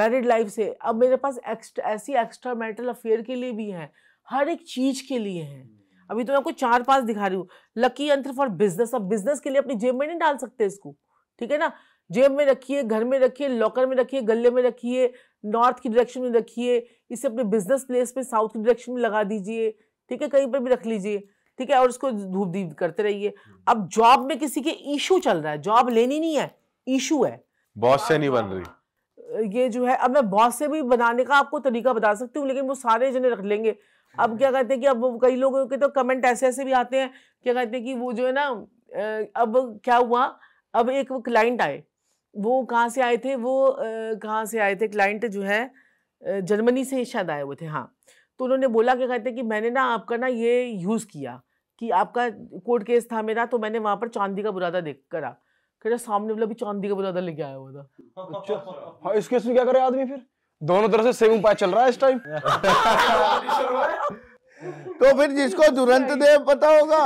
मैरिड लाइफ से अब मेरे पास एक्स्ट्रा ऐसी एक्स्ट्रा मैरिटल अफेयर के लिए भी है हर एक चीज के लिए है हम्म। अभी तो मैं आपको चार पांच दिखा रही हूँ लकी यंत्र फॉर बिजनेस अब बिजनेस के लिए अपनी जेब में नहीं डाल सकते इसको ठीक है ना जेब में रखिए घर में रखिए लॉकर में रखिए गले में रखिए नॉर्थ की डायरेक्शन में रखिए इसे अपने बिजनेस प्लेस पे साउथ की डायरेक्शन में लगा दीजिए ठीक है कहीं पर भी रख लीजिए ठीक है और उसको धूप दीप करते रहिए हम्म। अब जॉब में किसी के इशू चल रहा है जॉब लेनी नहीं है इशू है बॉस से नहीं बन रही ये जो है अब मैं बॉस से भी बनाने का आपको तरीका बता सकती हूँ लेकिन वो सारे जने रख लेंगे अब हम्म। क्या कहते हैं कि अब कई लोगों के तो कमेंट ऐसे ऐसे भी आते हैं क्या कहते हैं कि वो जो है ना अब क्या हुआ अब एक वो क्लाइंट आए वो कहाँ से आए थे वो कहाँ से आए थे क्लाइंट जो है जर्मनी से शायद आए हुए थे हाँ तो उन्होंने बोला क्या कहते हैं कि मैंने ना आपका ना ये यूज़ किया कि आपका कोर्ट केस था मेरा तो मैंने वहाँ पर चांदी का बुरादा देख करा कह सामने वाला भी चांदी का बुरादा लेके आया हुआ था अच्छा हाँ, इस केस में क्या करे आदमी फिर दोनों तरफ से सेम उपाय चल रहा है इस टाइम *laughs* तो फिर जिसको दुरंत दे पता होगा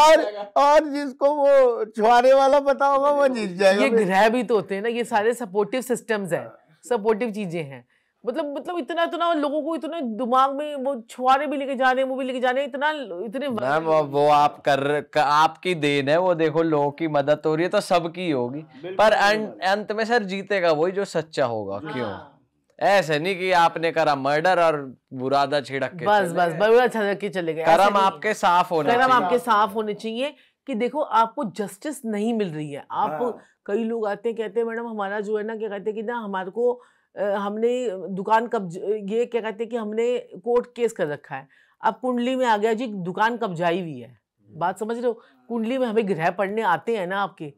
और और जिसको वो छुआने वाला पता होगा वो जीत जाएगा ये ग्रह भी तो होते हैं ना ये सारे सपोर्टिव सिस्टम्स हैं सपोर्टिव चीजें हैं मतलब मतलब इतना इतना लोगों को इतने दिमाग में वो छुआरे भी लेके जाने वो भी लेके जाने इतना इतने मैम वो आप कर, कर आपकी देन है वो देखो लोगों की मदद तो हो रही है तो सबकी होगी पर अं, अंत में सर जीतेगा वही जो सच्चा होगा हाँ। क्यों ऐसे नहीं कि आपने करा मर्डर और बुरादा छिड़क के बस बस बुरा छिड़क के चले गए करम आपके साफ होने करम आपके साफ होने चाहिए कि देखो आपको जस्टिस नहीं मिल रही है आप हाँ। कई लोग आते कहते हैं मैडम हमारा जो है ना क्या कहते हैं कि ना हमारे को हमने दुकान कब ये क्या कहते हैं कि हमने कोर्ट केस कर रखा है अब कुंडली में आ गया जी दुकान कब्जाई हुई है हम्म। बात समझ रहे हो कुंडली में हमें ग्रह पढ़ने आते हैं ना आपके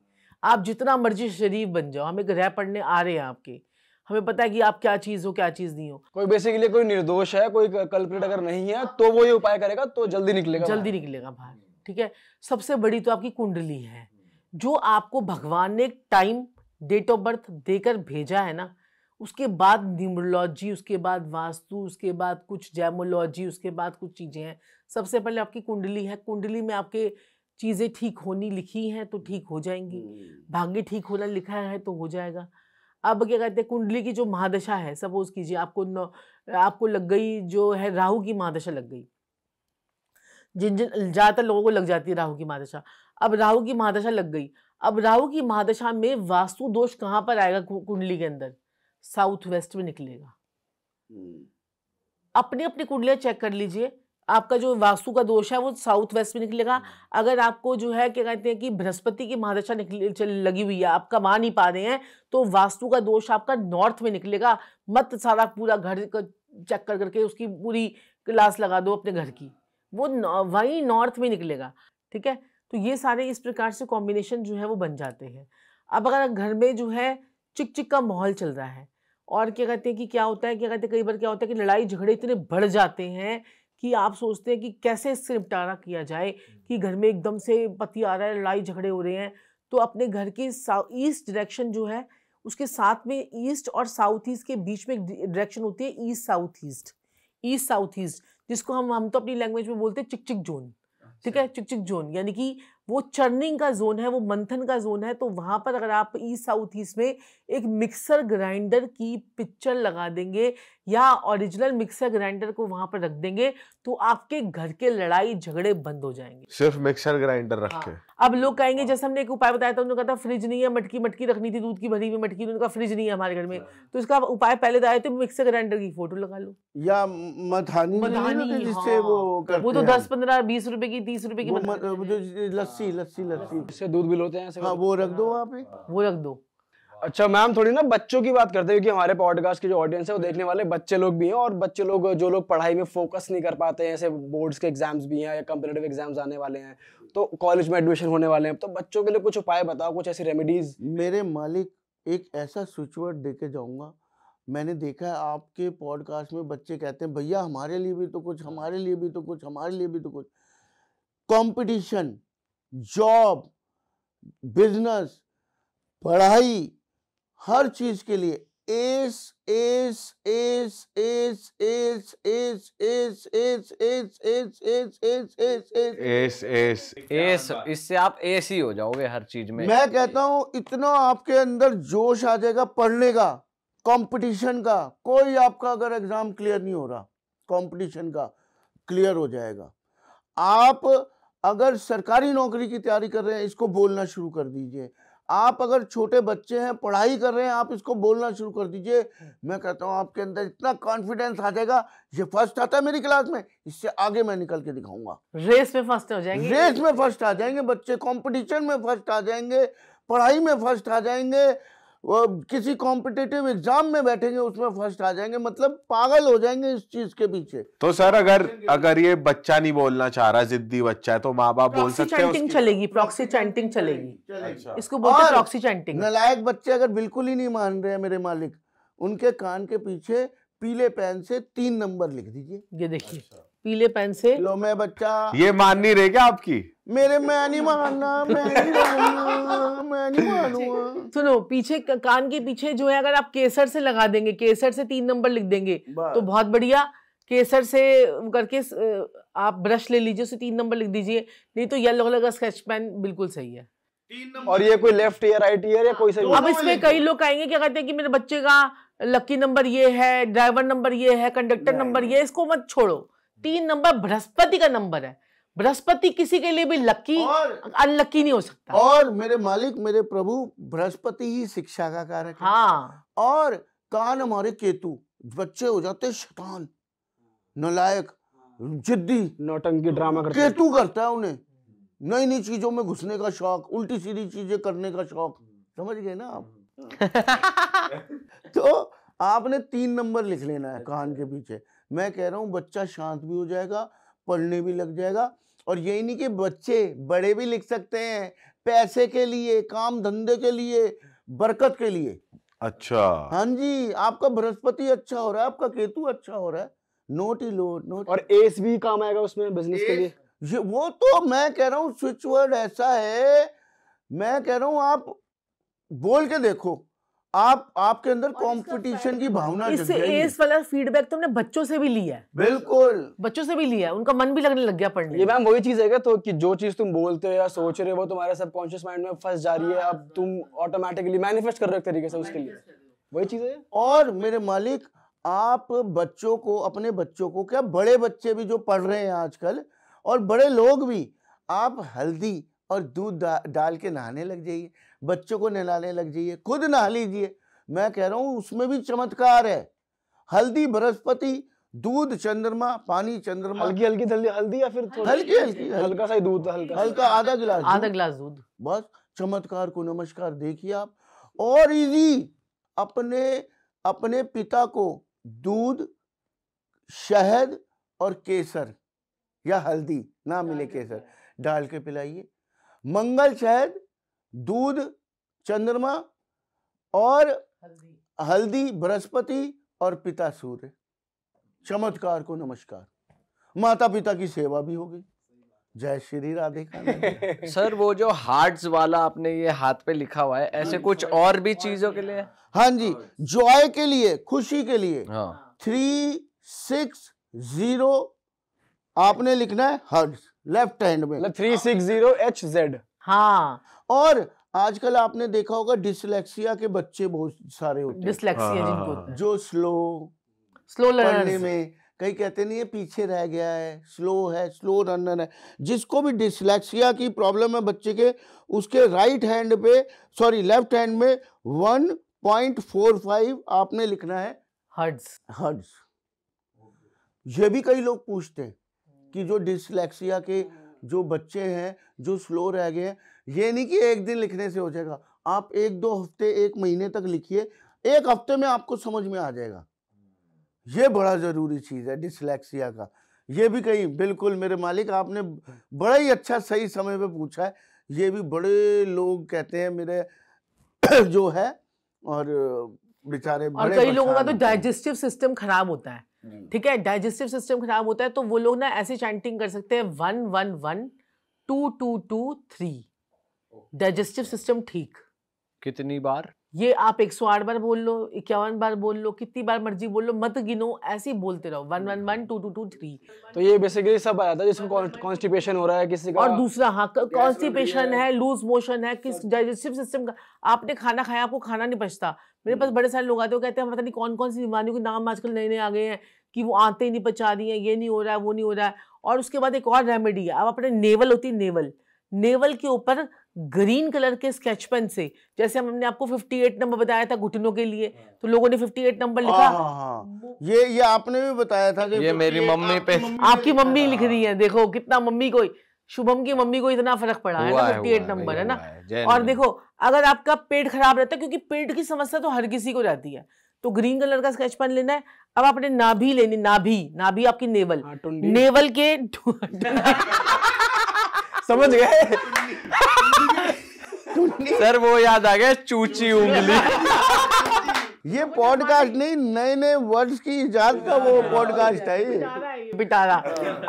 आप जितना मर्जी शरीफ बन जाओ हमें ग्रह पढ़ने आ रहे हैं आपके हमें पता है कि आप क्या चीज हो क्या चीज नहीं हो कोई बेसिकली कोई निर्दोष है कोई कल्प्रिट अगर नहीं है तो वो ये उपाय करेगा तो जल्दी निकलेगा जल्दी निकलेगा बाहर हम्म। ठीक है सबसे बड़ी तो आपकी कुंडली है हम्म। जो आपको भगवान ने टाइम डेट ऑफ बर्थ देकर भेजा है ना उसके बाद न्यूमरोलॉजी उसके बाद वास्तु उसके बाद कुछ जैमोलॉजी उसके बाद कुछ चीज़ें हैं सबसे पहले आपकी कुंडली है कुंडली में आपके चीज़ें ठीक होनी लिखी हैं तो ठीक हो जाएंगी हम्म। भाग्य ठीक होना लिखा है तो हो जाएगा अब क्या कहते हैं कुंडली की जो महादशा है सपोज कीजिए आपको न, आपको लग गई जो है राहु की महादशा लग गई जिन जिन ज़्यादातर लोगों को लग जाती है राहु की महादशा अब राहु की महादशा लग गई अब राहु की महादशा में वास्तु दोष कहाँ पर आएगा कुंडली के अंदर साउथ वेस्ट में निकलेगा हम्म। अपनी अपनी कुंडलियां चेक कर लीजिए आपका जो वास्तु का दोष है वो साउथ वेस्ट में निकलेगा हम्म। अगर आपको जो है क्या कहते हैं कि बृहस्पति की महादशा लगी हुई है आप कमा नहीं पा रहे हैं तो वास्तु का दोष आपका नॉर्थ में निकलेगा मत सारा पूरा घर का चेक कर करके उसकी पूरी क्लास लगा दो अपने घर की वो वही नॉर्थ में निकलेगा ठीक है तो ये सारे इस प्रकार से कॉम्बिनेशन जो है वो बन जाते हैं अब अगर घर में जो है चिक चिक का माहौल चल रहा है और क्या कहते हैं कि क्या होता है क्या कहते हैं कई बार क्या होता है कि लड़ाई झगड़े इतने बढ़ जाते हैं कि आप सोचते हैं कि कैसे इससे निपटारा किया जाए हम्म। कि घर में एकदम से पति आ रहा है लड़ाई झगड़े हो रहे हैं तो अपने घर के ईस्ट डायरेक्शन जो है उसके साथ में ईस्ट और साउथ ईस्ट के बीच में एक डायरेक्शन होती है east south east east south east जिसको हम हम तो अपनी लैंग्वेज में बोलते हैं चिकचिक जोन ठीक है चिकचिक अच्छा। जोन यानी कि वो चर्निंग का जोन है वो मंथन का जोन है तो वहाँ पर अगर आप ईस्ट साउथ ईस्ट में एक मिक्सर ग्राइंडर की पिक्चर लगा देंगे या ओरिजिनल मिक्सर ग्राइंडर को वहाँ पर रख देंगे तो आपके घर के लड़ाई झगड़े बंद हो जाएंगे सिर्फ मिक्सर ग्राइंडर रख हाँ। के अब लोग कहेंगे जैसे हमने एक उपाय बताया था उन्होंने कहा था फ्रिज नहीं है मटकी मटकी रखनी थी दूध की भरी हुई मटकी उन्होंने कहा फ्रिज नहीं है हमारे घर में अच्छा। तो इसका उपाय पहले तो आए थे मिक्सर ग्राइंडर की फोटो लगा लो या मधानी मधानी हाँ। वो वो तो दस पंद्रह बीस रुपए की तीस रुपए की लस्सी लस्सी लस्सी दूध भी लोते हैं हाँ, वो रख दो वहाँ पे वो रख दो अच्छा मैम थोड़ी ना बच्चों की बात करते हैं क्योंकि हमारे पॉडकास्ट के जो ऑडियंस है वो देखने वाले बच्चे लोग भी हैं और बच्चे लोग जो लोग पढ़ाई में फोकस नहीं कर पाते हैं ऐसे बोर्ड्स के एग्जाम्स भी हैं या कम्पिटेटिव एग्जाम्स आने वाले हैं तो कॉलेज में एडमिशन होने वाले हैं तो बच्चों के लिए कुछ उपाय बताओ कुछ ऐसी रेमेडीज मेरे मालिक एक ऐसा स्विचवर्ड दे के जाऊँगा मैंने देखा है आपके पॉडकास्ट में बच्चे कहते हैं भैया हमारे लिए भी तो कुछ हमारे लिए भी तो कुछ हमारे लिए भी तो कुछ कंपटीशन जॉब बिजनेस पढ़ाई हर चीज़ के लिए is is is is is is is is is is is is is is is is इससे आप एस ही हो जाओगे हर चीज में मैं कहता हूँ इतना आपके अंदर जोश आ जाएगा पढ़ने का कंपटीशन का कोई आपका अगर एग्जाम क्लियर नहीं हो रहा कंपटीशन का क्लियर हो जाएगा आप अगर सरकारी नौकरी की तैयारी कर रहे हैं इसको बोलना शुरू कर दीजिए आप अगर छोटे बच्चे हैं पढ़ाई कर रहे हैं आप इसको बोलना शुरू कर दीजिए मैं कहता हूँ आपके अंदर इतना कॉन्फिडेंस आ जाएगा ये फर्स्ट आता है मेरी क्लास में इससे आगे मैं निकल के दिखाऊंगा रेस में फर्स्ट हो जाएंगे रेस में फर्स्ट आ जाएंगे बच्चे कॉम्पिटिशन में फर्स्ट आ जाएंगे पढ़ाई में फर्स्ट आ जाएंगे किसी कॉम्पिटेटिव एग्जाम में बैठेंगे उसमें फर्स्ट आ जाएंगे मतलब पागल हो जाएंगे इस चीज के पीछे तो सर अगर अगर ये बच्चा नहीं बोलना चाह रहा जिद्दी बच्चा है तो माँ बाप बोल सकते हैं चलेगी प्रॉक्सी चैंटिंग चलेगी अच्छा। इसको बोलते प्रॉक्सी चैंटिंग नलायक बच्चे अगर बिल्कुल ही नहीं मान रहे मेरे मालिक उनके कान के पीछे पीले पेन से तीन नंबर लिख दीजिए ये देखिए अच्छा। पीले पेन से लो मैं बच्चा ये मान नहीं रहे क्या आपकी मेरे मैं नहीं मानना मैं नहीं मानना मैं नहीं *laughs* मानूंगा सुनो पीछे कान के पीछे जो है अगर आप केसर से लगा देंगे केसर से तीन नंबर लिख देंगे तो बहुत बढ़िया केसर से करके आप ब्रश ले लीजिए उसे तीन नंबर लिख दीजिए नहीं तो येलो कलर का स्केच पेन बिल्कुल सही है और ये कोई लेफ्ट ईयर राइट ईयर या कोई सही हाँ। अब इसमें कई लोग आएंगे क्या कहते हैं कि मेरे बच्चे का लकी नंबर ये है ड्राइवर नंबर ये है कंडक्टर नंबर ये इसको मत छोड़ो तीन नंबर बृहस्पति का नंबर है बृहस्पति किसी के लिए भी लकी अनलकी नहीं हो सकता और मेरे मालिक मेरे प्रभु बृहस्पति ही शिक्षा का कारक हाँ और कान हमारे केतु बच्चे हो जाते शैतान नलायक जिद्दी नौटंकी ड्रामा करते केतु करता है उन्हें नई नई चीजों में घुसने का शौक उल्टी सीधी चीजें करने का शौक समझ गए ना आप *laughs* तो आपने तीन नंबर लिख लेना है कान के पीछे मैं कह रहा हूँ बच्चा शांत भी हो जाएगा पढ़ने भी लग जाएगा और यही नहीं कि बच्चे बड़े भी लिख सकते हैं पैसे के लिए काम धंधे के लिए बरकत के लिए अच्छा हाँ जी आपका बृहस्पति अच्छा हो रहा है आपका केतु अच्छा हो रहा है नोट ही लो नोट और एस भी काम आएगा उसमें बिजनेस के लिए ये वो तो मैं कह रहा हूँ स्विच वर्ड ऐसा है मैं कह रहा हूँ आप बोल के देखो आप आपके अंदर कंपटीशन की भावना इससे इस वाला फीडबैक तुमने बच्चों से भी लिया है बिल्कुल बच्चों से भी लिया है उनका मन भी लगने लग गया पढ़ने ये मैम वही चीज है क्या तो कि जो चीज तुम बोलते हो या सोच रहे हो वो तुम्हारे सबकॉन्शियस माइंड में फंस जा रही है हाँ, अब तुम ऑटोमेटिकली हाँ। मैनिफेस्ट कर रहे हो तरीके से उसके लिए वही चीज है और मेरे मालिक आप बच्चों को अपने बच्चों को क्या बड़े बच्चे भी जो पढ़ रहे हैं आजकल और बड़े लोग भी आप हल्दी और दूध डाल के नहाने लग जाइए बच्चों को नहलाने लग जाइए खुद नहा लीजिए मैं कह रहा हूँ उसमें भी चमत्कार है हल्दी बृहस्पति दूध चंद्रमा पानी चंद्रमा हल्की हल्की हल्दी हल्दी या फिर हल्की हल्की हल्का सा दूध हल्का हल्का आधा गिलास आधा गिलास दूध बस चमत्कार को नमस्कार देखिए आप और इजी अपने अपने पिता को दूध शहद और केसर या हल्दी ना मिले हाँ, केसर हाँ। डाल के पिलाइए मंगल शहद दूध चंद्रमा और हल्दी बृहस्पति और पिता सूर्य चमत्कार को नमस्कार माता पिता की सेवा भी हो गई जय श्री राधे *laughs* सर वो जो हार्ट्स वाला आपने ये हाथ पे लिखा हुआ है ऐसे कुछ और भी चीजों के लिए हाँ जी जॉय के लिए खुशी के लिए हाँ। थ्री सिक्स जीरो आपने लिखना है हर्ट्स लेफ्ट हैंड में मतलब three six zero H Z हाँ और आजकल आपने देखा होगा डिसलेक्सिया के बच्चे बहुत सारे होते हैं डिसलेक्सिया जिनको हाँ, हाँ, हाँ, जो स्लो स्लो पढ़ने में कई कहते नहीं है पीछे रह गया है स्लो है स्लो रनर है जिसको भी डिसलेक्सिया की प्रॉब्लम है बच्चे के उसके राइट हैंड पे सॉरी लेफ्ट हैंड में वन पॉइंट फोर फाइव आपने लिखना है हर्ड्स हर्ड्स ये भी कई लोग पूछते हैं कि जो डिसलेक्सिया के जो बच्चे हैं जो स्लो रह गए हैं ये नहीं कि एक दिन लिखने से हो जाएगा आप एक दो हफ्ते एक महीने तक लिखिए एक हफ्ते में आपको समझ में आ जाएगा ये बड़ा ज़रूरी चीज़ है डिसलेक्सिया का ये भी कहीं बिल्कुल मेरे मालिक आपने बड़ा ही अच्छा सही समय पे पूछा है ये भी बड़े लोग कहते हैं मेरे *clears throat* जो है और बेचारे और कई लोगों का तो डाइजेस्टिव सिस्टम खराब होता है हम्म। ठीक है डाइजेस्टिव सिस्टम खराब होता है तो वो लोग ना ऐसे चैंटिंग कर सकते हैं one one one two two two three digestive system ठीक कितनी बार ये आप 108 बार बोल लो इक्यावन बार बोल लो कितनी बार मर्जी बोल लो मत गिनो ऐसे ही बोलते रहो one one one two two two three तो ये बेसिकली सब आया था जिसमें कॉन्स्टिपेशन हो रहा है किसी का और दूसरा हाँ कॉन्स्टिपेशन है लूज मोशन है किस डाइजेस्टिव सिस्टम का आपने खाना खाया आपको खाना नहीं पचता मेरे पास hmm. बड़े सारे लोग आते हो कहते हैं पता नहीं कौन कौन सी बीमारियों के नाम आजकल नए नए आ गए हैं कि वो आते ही नहीं पचा रही है ये नहीं हो रहा है वो नहीं हो रहा है और उसके बाद एक और रेमेडी है अब अपने नेवल होती है नेवल नेवल के ऊपर ग्रीन कलर के स्केच पेन से जैसे हमने आपको 58 नंबर बताया था घुटनों के लिए हाँ। तो लोगों ने 58 नंबर हाँ, लिखा आ, हाँ, ये ये आपने भी बताया था कि ये मेरी मम्मी पे आपकी मम्मी लिख रही है देखो कितना मम्मी को शुभम की मम्मी को इतना फर्क पड़ा है ना फिफ्टी एट नंबर है ना और देखो अगर आपका पेट खराब रहता है क्योंकि पेट की समस्या तो हर किसी को रहती है तो ग्रीन कलर का स्केच पेन लेना है अब आपने नाभी लेनी नाभी नाभी आपकी नेवल नेवल के *laughs* *laughs* समझ गए सर वो याद आ गया चूची उंगली ये पॉडकास्ट नहीं नए नए वर्ड्स की इजाद का वो पॉडकास्ट है पिटारा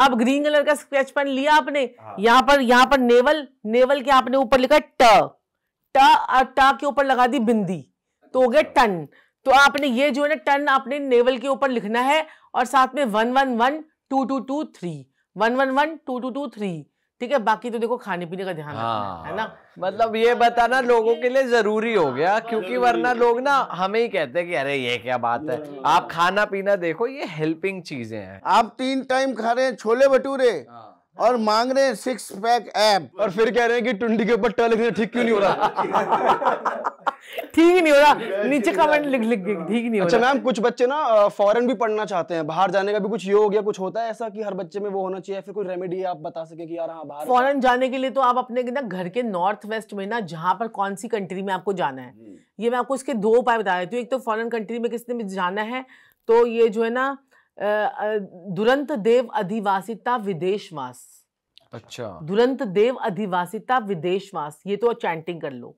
अब ग्रीन कलर का स्केच पेन लिया आपने हाँ। यहाँ पर यहाँ पर नेवल नेवल के आपने ऊपर लिखा ट ट और ट के ऊपर लगा दी बिंदी तो हो गया टन तो आपने ये जो है ना टन आपने नेवल के ऊपर लिखना है और साथ में one one one two two two three one one one two two two three ठीक है बाकी तो देखो खाने पीने का ध्यान रखना है ना हाँ। मतलब ये बताना हाँ। लोगों के लिए जरूरी हो गया हाँ, क्योंकि वरना लोग ना हमें ही कहते हैं कि अरे ये क्या बात है आप खाना पीना देखो ये हेल्पिंग चीजें हैं आप तीन टाइम खा रहे हैं छोले भटूरे और मांग रहे हैं सिक्स पैक ऐप और फिर कह रहे हैं कि टुंडी के ऊपर ट ठीक क्यों नहीं हो रहा ठीक नहीं हो रहा नीचे कमेंट लिख लिख ठीक नहीं हो अच्छा मैम कुछ बच्चे ना फॉरेन भी पढ़ना चाहते हैं बाहर जाने का भी कुछ योग या कुछ होता है ऐसा कि हर बच्चे में वो होना चाहिए फिर कोई रेमेडी आप बता सके कि यार हाँ बाहर फॉरेन जाने के लिए तो आप अपने ना घर के नॉर्थ वेस्ट में ना जहाँ पर कौन सी कंट्री में आपको जाना है हम्म। ये मैं आपको इसके दो उपाय बता देती हूँ एक तो फॉरन कंट्री में किसने जाना है तो ये जो है ना दुरंत देव अधिवासिता विदेशवास अच्छा दुरंत देव अधिवासिता विदेशवास ये तो चैंटिंग कर लो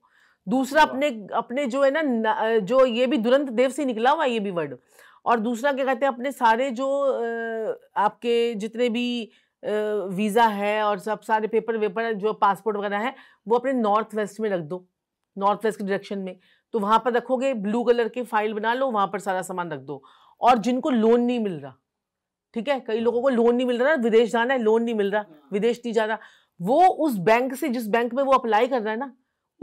दूसरा अपने अपने जो है ना जो ये भी दुरंत देव से निकला हुआ ये भी वर्ड और दूसरा क्या कहते हैं अपने सारे जो आपके जितने भी वीज़ा है और सब सारे पेपर वेपर जो पासपोर्ट वगैरह है वो अपने नॉर्थ वेस्ट में रख दो नॉर्थ वेस्ट के डायरेक्शन में तो वहां पर रखोगे ब्लू कलर के फाइल बना लो वहां पर सारा सामान रख दो और जिनको लोन नहीं मिल रहा ठीक है कई लोगों को लोन नहीं मिल रहा विदेश जाना है लोन नहीं मिल रहा हाँ। विदेश नहीं जाना वो उस बैंक से जिस बैंक में वो अप्लाई कर रहा है ना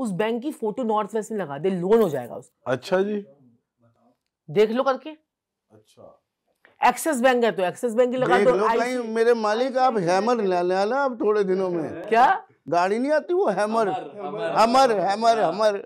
उस बैंक की फोटो नॉर्थ वेस्ट में लगा दे लोन हो जाएगा उसका अच्छा जी देख लो करके अच्छा एक्सिस बैंक है तो एक्सिस बैंक ही लगा दो मेरे मालिक आप हैमर ले ला आप थोड़े दिनों में क्या गाड़ी नहीं आती वो हैमर हमर हैमर हमर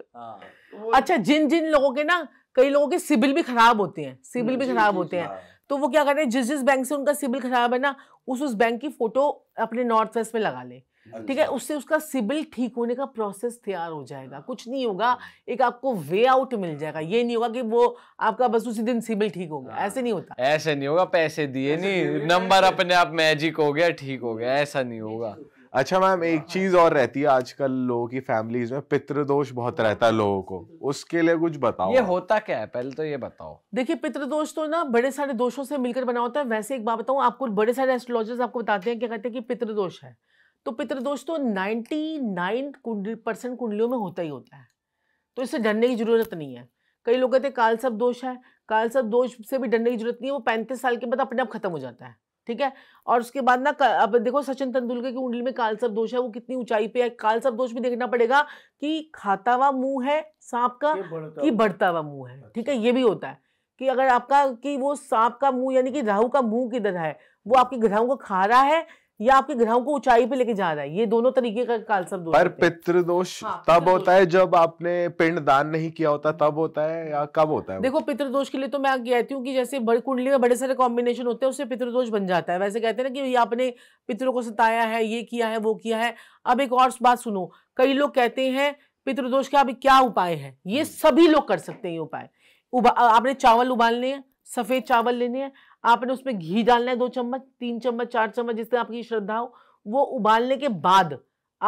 अच्छा जिन जिन लोगों के ना कई लोगों के सिबिल भी खराब होते हैं सिबिल भी खराब होते हैं हाँ। तो वो क्या रहे हैं जिस जिस बैंक से उनका सिबिल खराब है ना उस उस बैंक की फोटो अपने नॉर्थ वेस्ट में लगा ले ठीक है अच्छा। उससे उसका सिबिल ठीक होने का प्रोसेस तैयार हो जाएगा हाँ। कुछ नहीं होगा एक आपको वे आउट मिल हाँ। जाएगा ये नहीं होगा कि वो आपका बस उसी दिन सिबिल ठीक हो गया ऐसे नहीं होता ऐसे नहीं होगा पैसे दिए नहीं नंबर अपने आप मैजिक हो गया ठीक हो गया ऐसा नहीं होगा अच्छा मैम एक हाँ, हाँ। चीज और रहती है आजकल लोगों की फैमिलीज में पितृदोष बहुत हाँ। रहता है लोगों को उसके लिए कुछ बताओ ये होता क्या है पहले तो ये बताओ देखिए पितृदोष तो ना बड़े सारे दोषों से मिलकर बना होता है वैसे एक बात बताऊँ आपको बड़े सारे एस्ट्रोलॉजर्स आपको बताते हैं क्या कहते हैं कि पितृदोष है तो पितृदोष तो नाइनटी नाइन परसेंट कुंडलियों में होता ही होता है तो इससे डरने की जरूरत नहीं है कई लोग कहते हैं काल सब दोष है काल सब दोष से भी डरने की जरूरत नहीं है वो पैंतीस साल के बाद अपने आप खत्म हो जाता है ठीक है और उसके बाद ना अब देखो सचिन तेंदुलकर की उंगली में कालसर दोष है वो कितनी ऊंचाई पे है कालसर दोष भी देखना पड़ेगा कि खाता हुआ मुंह है सांप का कि बढ़ता हुआ मुंह है ठीक है अच्छा। ये भी होता है कि अगर आपका कि वो सांप का मुंह यानी कि राहु का मुंह किधर है वो आपकी ग्रहों को खा रहा है या आपके ग्रहों को ऊंचाई पे लेके जा रहा है ये दोनों तरीके का काल सब दोष पर पितृदोष हाँ, तब होता है जब आपने पिंड दान नहीं किया होता तब होता है या कब होता है देखो पितृदोष के लिए तो मैं कहती हूँ कि जैसे बड़ी कुंडली में बड़े सारे कॉम्बिनेशन होते हैं उससे पितृदोष बन जाता है वैसे कहते हैं ना कि आपने पितरों को सताया है ये किया है वो किया है अब एक और बात सुनो कई लोग कहते हैं पितृदोष के अभी क्या उपाय है ये हम्म। सभी लोग कर सकते हैं ये उपाय आपने चावल उबालने हैं सफेद चावल लेने हैं आपने उसमें घी डालना है दो चम्मच तीन चम्मच चार चम्मच जिससे आपकी श्रद्धा हो वो उबालने के बाद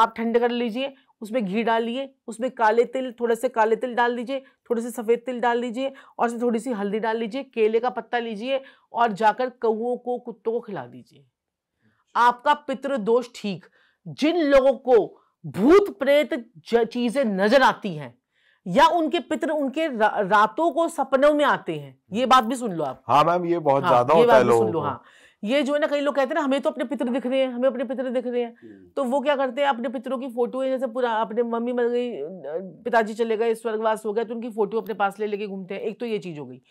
आप ठंड कर लीजिए उसमें घी डालिए उसमें काले तिल थोड़े से काले तिल डाल दीजिए थोड़े से सफ़ेद तिल डाल दीजिए और उसमें थोड़ी सी हल्दी डाल लीजिए केले का पत्ता लीजिए और जाकर कौओं को कुत्तों को खिला दीजिए आपका पितृ दोष ठीक जिन लोगों को भूत प्रेत चीज़ें नज़र आती हैं या उनके पितर उनके रा, रातों को सपनों में आते हैं ये बात भी सुन लो आप हाँ मैम ये बहुत हाँ, ज्यादा होता है सुन लो हाँ ये जो है ना कई लोग कहते हैं ना हमें तो अपने पितर दिख रहे हैं हमें अपने पितर दिख रहे हैं हम्म। तो वो क्या करते हैं अपने पितरों की फोटो है जैसे पूरा अपने मम्मी मर गई पिताजी चले गए स्वर्गवास हो गया तो उनकी फोटो अपने पास ले लेके घूमते हैं एक तो ये चीज हो गई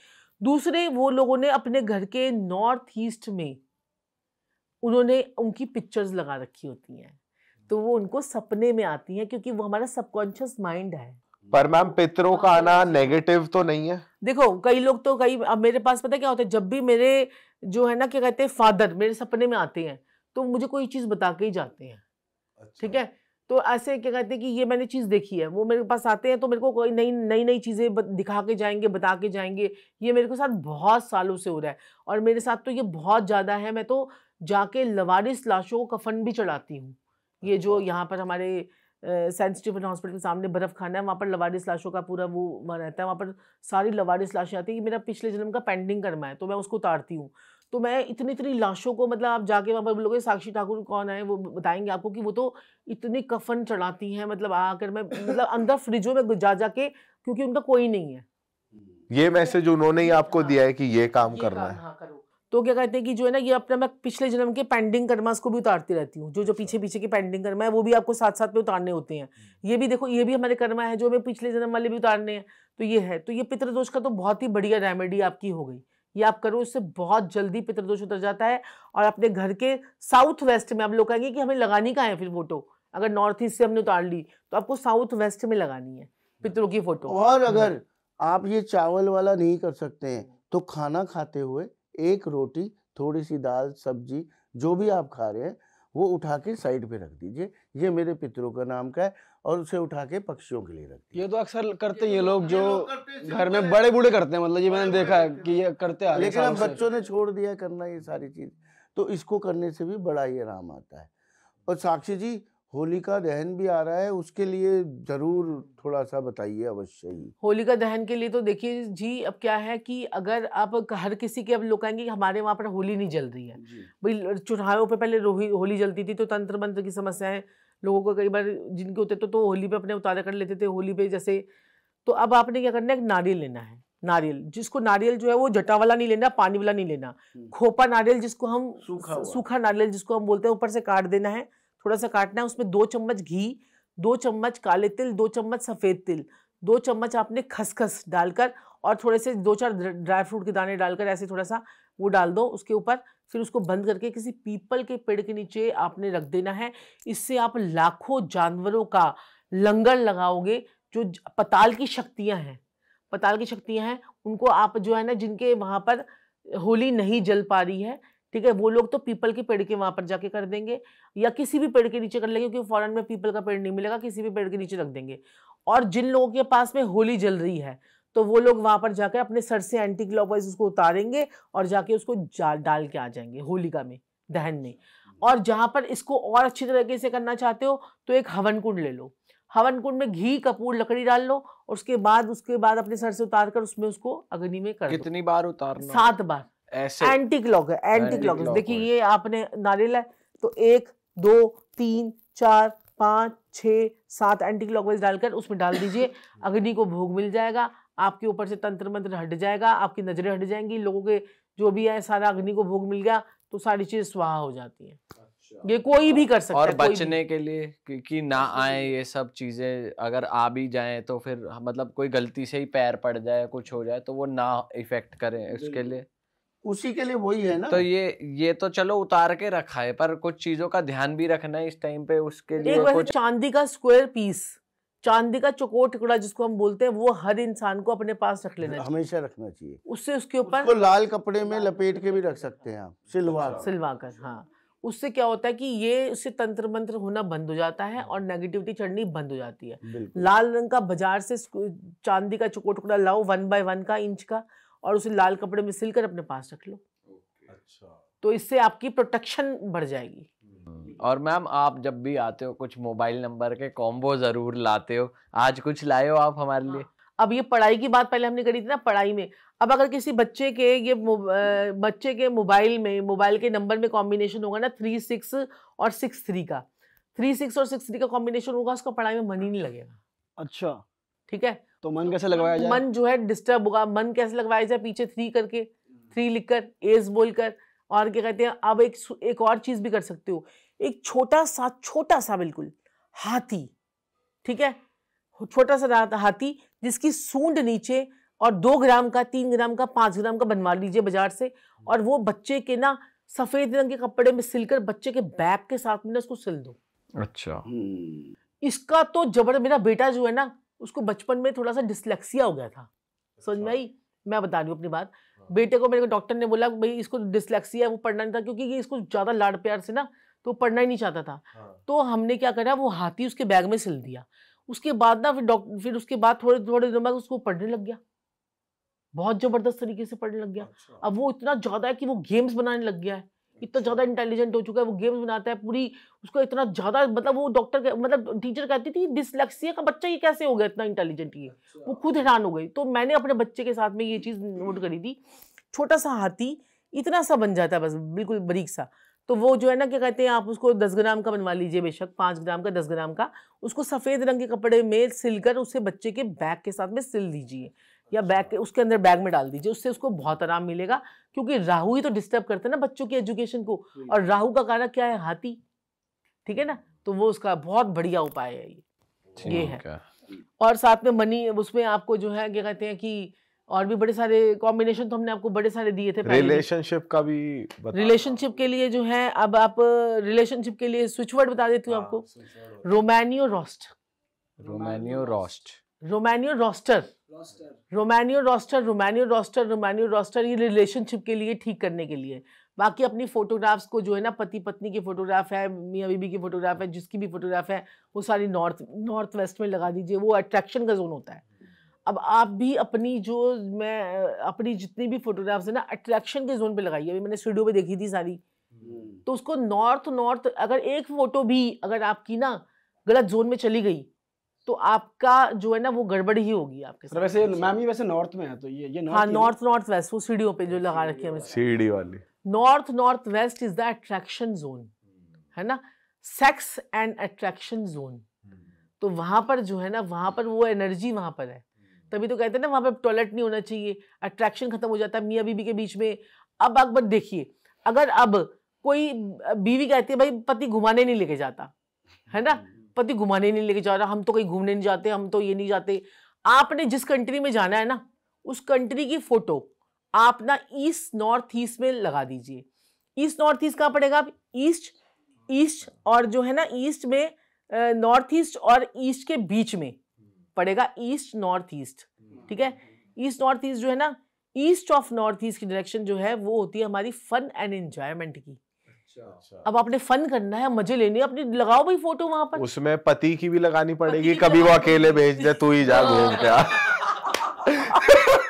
दूसरे वो लोगों ने अपने घर के नॉर्थ ईस्ट में उन्होंने उनकी पिक्चर्स लगा रखी होती हैं तो वो उनको सपने में आती हैं क्योंकि वो हमारा सबकॉन्शियस माइंड है पर मैम पितरों का आना नेगेटिव हाँ, तो नहीं है देखो कई लोग तो कई अब मेरे पास पता क्या होता है जब भी मेरे जो है ना क्या कहते हैं फादर मेरे सपने में आते हैं तो मुझे कोई चीज़ बता के ही जाते हैं अच्छा। ठीक है तो ऐसे क्या कहते हैं कि ये मैंने चीज़ देखी है वो मेरे पास आते हैं तो मेरे को कोई नई नई नई चीज़ें दिखा के जाएंगे बता के जाएंगे ये मेरे को साथ बहुत सालों से हो रहा है और मेरे साथ तो ये बहुत ज़्यादा है मैं तो जाके लवारिस लाशों को कफन भी चढ़ाती हूँ ये जो यहाँ पर हमारे सेंट हॉस्पिटल के सामने बर्फ़ खाना है वहाँ पर लवारिस लाशों का पूरा वो वहाँ रहता है वहाँ पर सारी लवारिस लाशें आती है कि मेरा पिछले जन्म का पेंडिंग कर्मा है तो मैं उसको उतारती हूँ तो मैं इतनी इतनी लाशों को मतलब आप जाके वहाँ पर बोलोगे साक्षी ठाकुर कौन है वो बताएंगे आपको कि वो तो इतनी कफन चढ़ाती हैं मतलब आकर मैं मतलब अंदर फ्रिजों में जा जाके क्योंकि उनका कोई नहीं है ये मैसेज उन्होंने ही आपको हाँ। दिया है कि ये काम करना है हाँ, तो क्या कहते हैं कि जो है ना ये अपना मैं पिछले जन्म के पेंडिंग कर्मास को भी उतारती रहती हूँ जो जो अच्छा। पीछे पीछे के पेंडिंग कर्मा है वो भी आपको साथ साथ में उतारने होते हैं हम्म। ये भी देखो ये भी हमारे कर्मा है जो हमें पिछले जन्म वाले भी उतारने हैं तो ये है तो ये पितृदोष का तो बहुत ही बढ़िया रेमेडी आपकी हो गई ये आप करो इससे बहुत जल्दी पितृदोष उतर जाता है और अपने घर के साउथ वेस्ट में आप लोग कहेंगे कि हमें लगानी कहाँ है फिर फोटो अगर नॉर्थ ईस्ट से हमने उतार ली तो आपको साउथ वेस्ट में लगानी है हम्म। पितरों की फोटो और अगर हम्म। आप ये चावल वाला नहीं कर सकते हैं तो खाना खाते हुए एक रोटी थोड़ी सी दाल सब्जी जो भी आप खा रहे हैं वो उठा के साइड पे रख दीजिए ये मेरे पितरों का नाम का है और उसे उठा के पक्षियों के लिए रख दीजिए ये तो अक्सर करते तो हैं ये लोग तो जो घर में बड़े बूढ़े करते हैं मतलब ये मैंने देखा है कि ये करते हैं लेकिन अब बच्चों ने छोड़ दिया करना ये सारी चीज़ तो इसको करने से भी बड़ा ही आराम आता है और साक्षी जी होलिका दहन भी आ रहा है उसके लिए जरूर थोड़ा सा बताइए अवश्य ही होलिका दहन के लिए तो देखिए जी अब क्या है कि अगर आप हर किसी के अब लोग कहेंगे हमारे वहाँ पर होली नहीं जल रही है भाई चुनावों पे पहले होली जलती थी तो तंत्र मंत्र की समस्याएं लोगों को कई बार जिनके होते तो, तो होली पे अपने उतारा कर लेते थे होली पे जैसे तो अब आपने क्या करना है नारियल लेना है नारियल जिसको नारियल जो है वो जटा वाला नहीं लेना पानी वाला नहीं लेना हम्म। खोपा नारियल जिसको हम सूखा सूखा नारियल जिसको हम बोलते हैं ऊपर से काट देना है थोड़ा सा काटना है उसमें दो चम्मच घी दो चम्मच काले तिल दो चम्मच सफ़ेद तिल दो चम्मच आपने खसखस डालकर और थोड़े से दो चार ड्राई फ्रूट के दाने डालकर ऐसे थोड़ा सा वो डाल दो उसके ऊपर फिर उसको बंद करके किसी पीपल के पेड़ के नीचे आपने रख देना है इससे आप लाखों जानवरों का लंगर लगाओगे जो पताल की शक्तियाँ हैं पताल की शक्तियाँ हैं उनको आप जो है ना जिनके वहाँ पर होली नहीं जल पा रही है ठीक है वो लोग तो पीपल के पेड़ के वहां पर जाके कर देंगे या किसी भी पेड़ के नीचे कर लेंगे क्योंकि फॉरन में पीपल का पेड़ नहीं मिलेगा किसी भी पेड़ के नीचे रख देंगे और जिन लोगों के पास में होली जल रही है तो वो लोग वहाँ पर जाकर अपने सर से एंटी क्लॉकवाइज उसको उतारेंगे और जाके उसको जा, डाल के आ जाएंगे होलिका में दहन में और जहां पर इसको और अच्छी तरीके से करना चाहते हो तो एक हवन कुंड ले लो हवन कुंड में घी कपूर लकड़ी डाल लो और उसके बाद उसके बाद अपने सर से उतार कर उसमें उसको अग्नि में कर कितनी बार उतारना सात बार एंटी क्लॉक है एंटी क्लॉक देखिए ये आपने नारियल है तो एक दो तीन चार पाँच छः सात एंटी क्लॉक वाइज डालकर उसमें डाल दीजिए *laughs* अग्नि को भोग मिल जाएगा आपके ऊपर से तंत्र मंत्र हट जाएगा आपकी नज़रें हट जाएंगी लोगों के जो भी है सारा अग्नि को भोग मिल गया तो सारी चीज़ स्वाहा हो जाती है अच्छा। ये कोई भी कर सकता और है और बचने के लिए क्योंकि ना आए ये सब चीजें अगर आ भी जाए तो फिर मतलब कोई गलती से ही पैर पड़ जाए कुछ हो जाए तो वो ना इफेक्ट करें उसके लिए उसी के लिए वही है ना तो ये ये तो चलो उतार के रखा है पर कुछ चीजों का ध्यान भी रखना है इस टाइम पे उसके लिए कुछ चांदी का स्क्वायर पीस चांदी का चकोर टुकड़ा जिसको हम बोलते हैं वो हर इंसान को अपने पास रख लेना हमेशा रखना चाहिए उससे उसके ऊपर उसको लाल कपड़े में लपेट के भी रख सकते हैं आप सिलवा सिलवा कर हाँ उससे क्या होता है कि ये उससे तंत्र मंत्र होना बंद हो जाता है और नेगेटिविटी चढ़नी बंद हो जाती है लाल रंग का बाजार से चांदी का चकोर टुकड़ा लाओ वन बाय वन का इंच का और उसे लाल कपड़े में सिलकर अपने पास रख लो अच्छा तो इससे आपकी प्रोटेक्शन बढ़ जाएगी हम्म। और मैम आप जब भी आते हो कुछ मोबाइल नंबर के कॉम्बो जरूर लाते हो आज कुछ लाए हो आप हमारे लिए हाँ। अब ये पढ़ाई की बात पहले हमने करी थी ना पढ़ाई में अब अगर किसी बच्चे के ये बच्चे के मोबाइल में मोबाइल के नंबर में कॉम्बिनेशन होगा ना थ्री सिक्स और सिक्स थ्री का थ्री सिक्स और सिक्स थ्री का कॉम्बिनेशन होगा उसका पढ़ाई में मन ही नहीं लगेगा अच्छा ठीक है तो मन कैसे लगवाया जाए मन जो है डिस्टर्ब होगा मन कैसे लगवाया जाए पीछे थ्री करके थ्री लिखकर एज बोलकर और क्या कहते हैं अब एक एक और चीज भी कर सकते हो एक छोटा सा छोटा सा बिल्कुल हाथी ठीक है छोटा सा हाथी जिसकी सूंड नीचे और दो ग्राम का तीन ग्राम का पांच ग्राम का बनवा लीजिए बाजार से और वो बच्चे के ना सफेद रंग के कपड़े में सिलकर बच्चे के बैग के साथ में ना उसको सिल दो अच्छा हम्म। इसका तो जबर मेरा बेटा जो है ना उसको बचपन में थोड़ा सा डिसलेक्सिया हो गया था समझ में अच्छा। आई मैं बता रही हूँ अपनी बात हाँ। बेटे को मेरे को डॉक्टर ने बोला भाई इसको डिसलेक्सिया है वो पढ़ना नहीं था क्योंकि ये इसको ज़्यादा लाड़ प्यार से ना तो पढ़ना ही नहीं चाहता था हाँ। तो हमने क्या करा वो हाथी उसके बैग में सिल दिया उसके बाद ना फिर डॉक्टर फिर उसके बाद थोड़े थोड़े दिनों बाद उसको पढ़ने लग गया बहुत ज़बरदस्त तरीके से पढ़ने लग गया अच्छा। अब वो इतना ज़्यादा है कि वो गेम्स बनाने लग गया है इतना ज़्यादा इंटेलिजेंट हो चुका है वो गेम्स बनाता है पूरी उसको इतना ज़्यादा मतलब वो डॉक्टर मतलब टीचर कहती थी डिसलेक्सिया का बच्चा ये कैसे हो गया इतना इंटेलिजेंट ये अच्छा। वो खुद हैरान हो गई तो मैंने अपने बच्चे के साथ में ये चीज़ नोट हम्म। करी थी छोटा सा हाथी इतना सा बन जाता है बस बिल्कुल बरीक सा तो वो जो है ना क्या कहते हैं आप उसको दस ग्राम का बनवा लीजिए बेशक पाँच ग्राम का दस ग्राम का उसको सफ़ेद रंग के कपड़े में सिलकर उसे बच्चे के बैग के साथ में सिल दीजिए या बैग के उसके अंदर बैग में डाल दीजिए उससे उसको बहुत आराम मिलेगा क्योंकि राहु ही तो डिस्टर्ब करते हैं ना बच्चों की एजुकेशन को और राहु का कारण क्या है हाथी ठीक है ना तो वो उसका बहुत बढ़िया उपाय है ये ये है और साथ में मनी उसमें आपको जो है क्या कहते हैं कि और भी बड़े सारे कॉम्बिनेशन तो हमने आपको बड़े सारे दिए थे रिलेशनशिप का भी रिलेशनशिप के लिए जो है अब आप रिलेशनशिप के लिए स्विचवर्ड बता देती हूँ हाँ, आपको रोमैनियो रोस्ट रोमैनियो रोस्ट रोमैनियो रोस्टर रोमानियो रोस्टर रोमानियो रोस्टर रोमानियो रोस्टर ये रिलेशनशिप के लिए ठीक करने के लिए बाकी अपनी फोटोग्राफ्स को जो है ना पति पत्नी की फ़ोटोग्राफ है मियाँ बीबी की फ़ोटोग्राफ है जिसकी भी फ़ोटोग्राफ है वो सारी नॉर्थ नॉर्थ वेस्ट में लगा दीजिए वो अट्रैक्शन का जोन होता है अब आप भी अपनी जो मैं अपनी जितनी भी फोटोग्राफ्स है ना अट्रैक्शन के जोन पे लगाई अभी मैंने स्टूडियो पे देखी थी सारी हम्म। तो उसको नॉर्थ नॉर्थ अगर एक फ़ोटो भी अगर आपकी ना गलत जोन में चली गई तो आपका जो है ना वो गड़बड़ ही होगी आपके साथ वैसे मतलब मैम ही वैसे नॉर्थ में है तो ये ये हाँ नॉर्थ नॉर्थ वेस्ट वो सीढ़ियों पे जो लगा रखी है सीढ़ी वाली north north west is the attraction zone है ना सेक्स एंड अट्रैक्शन जोन तो वहां पर जो है ना वहां पर वो एनर्जी वहां पर है तभी तो कहते हैं ना वहां पर टॉयलेट नहीं होना चाहिए अट्रैक्शन खत्म हो जाता है मियाँ बीबी के बीच में अब अकबर देखिए अगर अब कोई बीवी कहती है भाई पति घुमाने नहीं लेके जाता है ना पति घुमाने नहीं लेके जा रहा हम तो कहीं घूमने नहीं जाते हम तो ये नहीं जाते आपने जिस कंट्री में जाना है ना उस कंट्री की फोटो आप ना ईस्ट नॉर्थ ईस्ट में लगा दीजिए ईस्ट नॉर्थ ईस्ट कहाँ पड़ेगा आप ईस्ट ईस्ट और जो है ना ईस्ट में नॉर्थ ईस्ट और ईस्ट के बीच में पड़ेगा ईस्ट नॉर्थ ईस्ट ठीक है ईस्ट नॉर्थ ईस्ट जो है ना ईस्ट ऑफ नॉर्थ ईस्ट की डायरेक्शन जो है वो होती है हमारी फन एंड एन्जॉयमेंट की अच्छा।, अच्छा। अब आपने फन करना है मजे लेने अपनी लगाओ भाई फोटो वहां पर उसमें पति की भी लगानी पड़ेगी कभी वो अकेले भेज दे तू ही जा घूम हाँ। के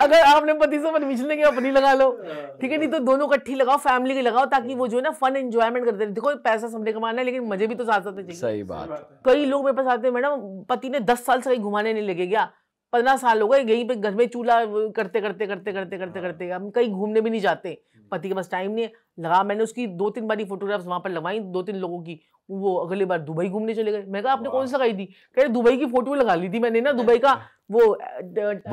अगर आपने पति से परमिशन लेंगे अपनी लगा लो हाँ। ठीक है नहीं तो दोनों इकट्ठी लगाओ फैमिली की लगाओ ताकि वो जो है ना फन एंजॉयमेंट करते रहे देखो पैसा सबने कमाना है लेकिन मजे भी तो साथ साथ चाहिए सही बात कई लोग मेरे पास आते हैं मैडम पति ने दस साल से कहीं घुमाने नहीं लगे क्या पंद्रह साल हो गए यहीं पे घर में चूल्हा करते करते करते करते करते हाँ। करते हम कहीं घूमने भी नहीं जाते हम्म। पति के पास टाइम नहीं है लगा मैंने उसकी दो तीन बारी फोटोग्राफ्स वहाँ पर लगवाई दो तीन लोगों की वो अगली बार दुबई घूमने चले गए मैं कहा आपने कौन सा लगाई थी कह रही दुबई की फोटो लगा ली थी मैंने ना दुबई का वो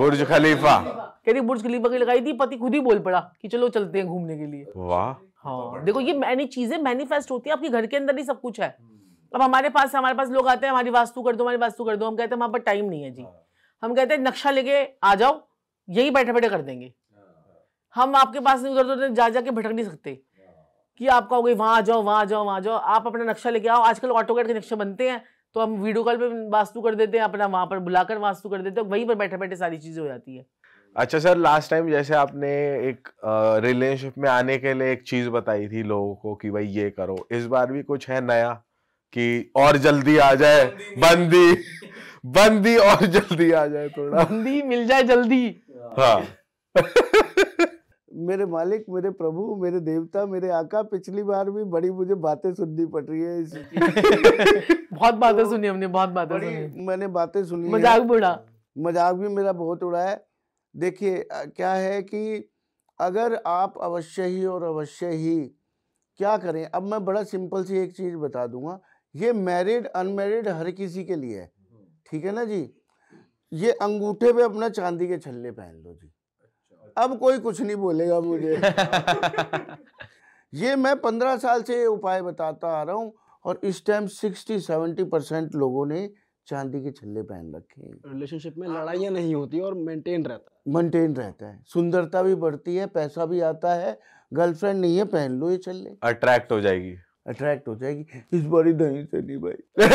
बुर्ज खलीफा कह रही बुर्ज खलीफा की लगाई थी पति खुद ही बोल पड़ा कि चलो चलते हैं घूमने के लिए वाह हाँ देखो ये मैंने चीजें मैनिफेस्ट होती है आपके घर के अंदर ही सब कुछ है हम्म। अब हमारे पास हमारे पास लोग आते हैं हमारी वास्तु कर दो हमारी वास्तु कर दो हम कहते हैं वहां पर टाइम नहीं है जी हाँ। हम कहते हैं नक्शा लेके आ जाओ यही बैठे बैठे कर देंगे हम आपके पास नहीं उधर उधर जा जाके भटक नहीं सकते कि आप कहोगे वहाँ आ जाओ वहाँ आ जाओ वहाँ जाओ आप अपना नक्शा लेके आओ आजकल कैट के नक्शे बनते हैं तो हम वीडियो कॉल पे वास्तु कर देते हैं अपना वहाँ पर बुलाकर वास्तु कर देते हैं वहीं पर बैठे बैठे सारी चीज़ें हो जाती है अच्छा सर लास्ट टाइम जैसे आपने एक रिलेशनशिप में आने के लिए एक चीज़ बताई थी लोगों को कि भाई ये करो इस बार भी कुछ है नया कि और जल्दी आ जाए बंदी बंदी और जल्दी आ जाए थोड़ा बंदी मिल जाए जल्दी हाँ *laughs* मेरे मालिक मेरे प्रभु मेरे देवता मेरे आका पिछली बार भी बड़ी मुझे बातें सुननी पड़ रही है *laughs* बहुत बातें तो, सुनी हमने बहुत बातें सुनी मैंने बातें सुनी मजाक भी उड़ा मजाक भी मेरा बहुत उड़ा है देखिए क्या है कि अगर आप अवश्य ही और अवश्य ही क्या करें अब मैं बड़ा सिंपल सी एक चीज़ बता दूंगा ये मैरिड अनमैरिड हर किसी के लिए है ठीक है ना जी ये अंगूठे पे अपना चांदी के छल्ले पहन लो जी अच्छा। अब कोई कुछ नहीं बोलेगा मुझे *laughs* ये मैं पंद्रह साल से ये उपाय बताता आ रहा हूँ और इस टाइम सिक्सटी सेवेंटी परसेंट लोगों ने चांदी के छल्ले पहन रखे हैं रिलेशनशिप में लड़ाइयाँ नहीं होती और मेंटेन रहता है मेंटेन रहता है सुंदरता भी बढ़ती है पैसा भी आता है गर्लफ्रेंड नहीं है पहन लो ये छल्ले अट्रैक्ट हो जाएगी अट्रैक्ट हो जाएगी इस बार नहीं भाई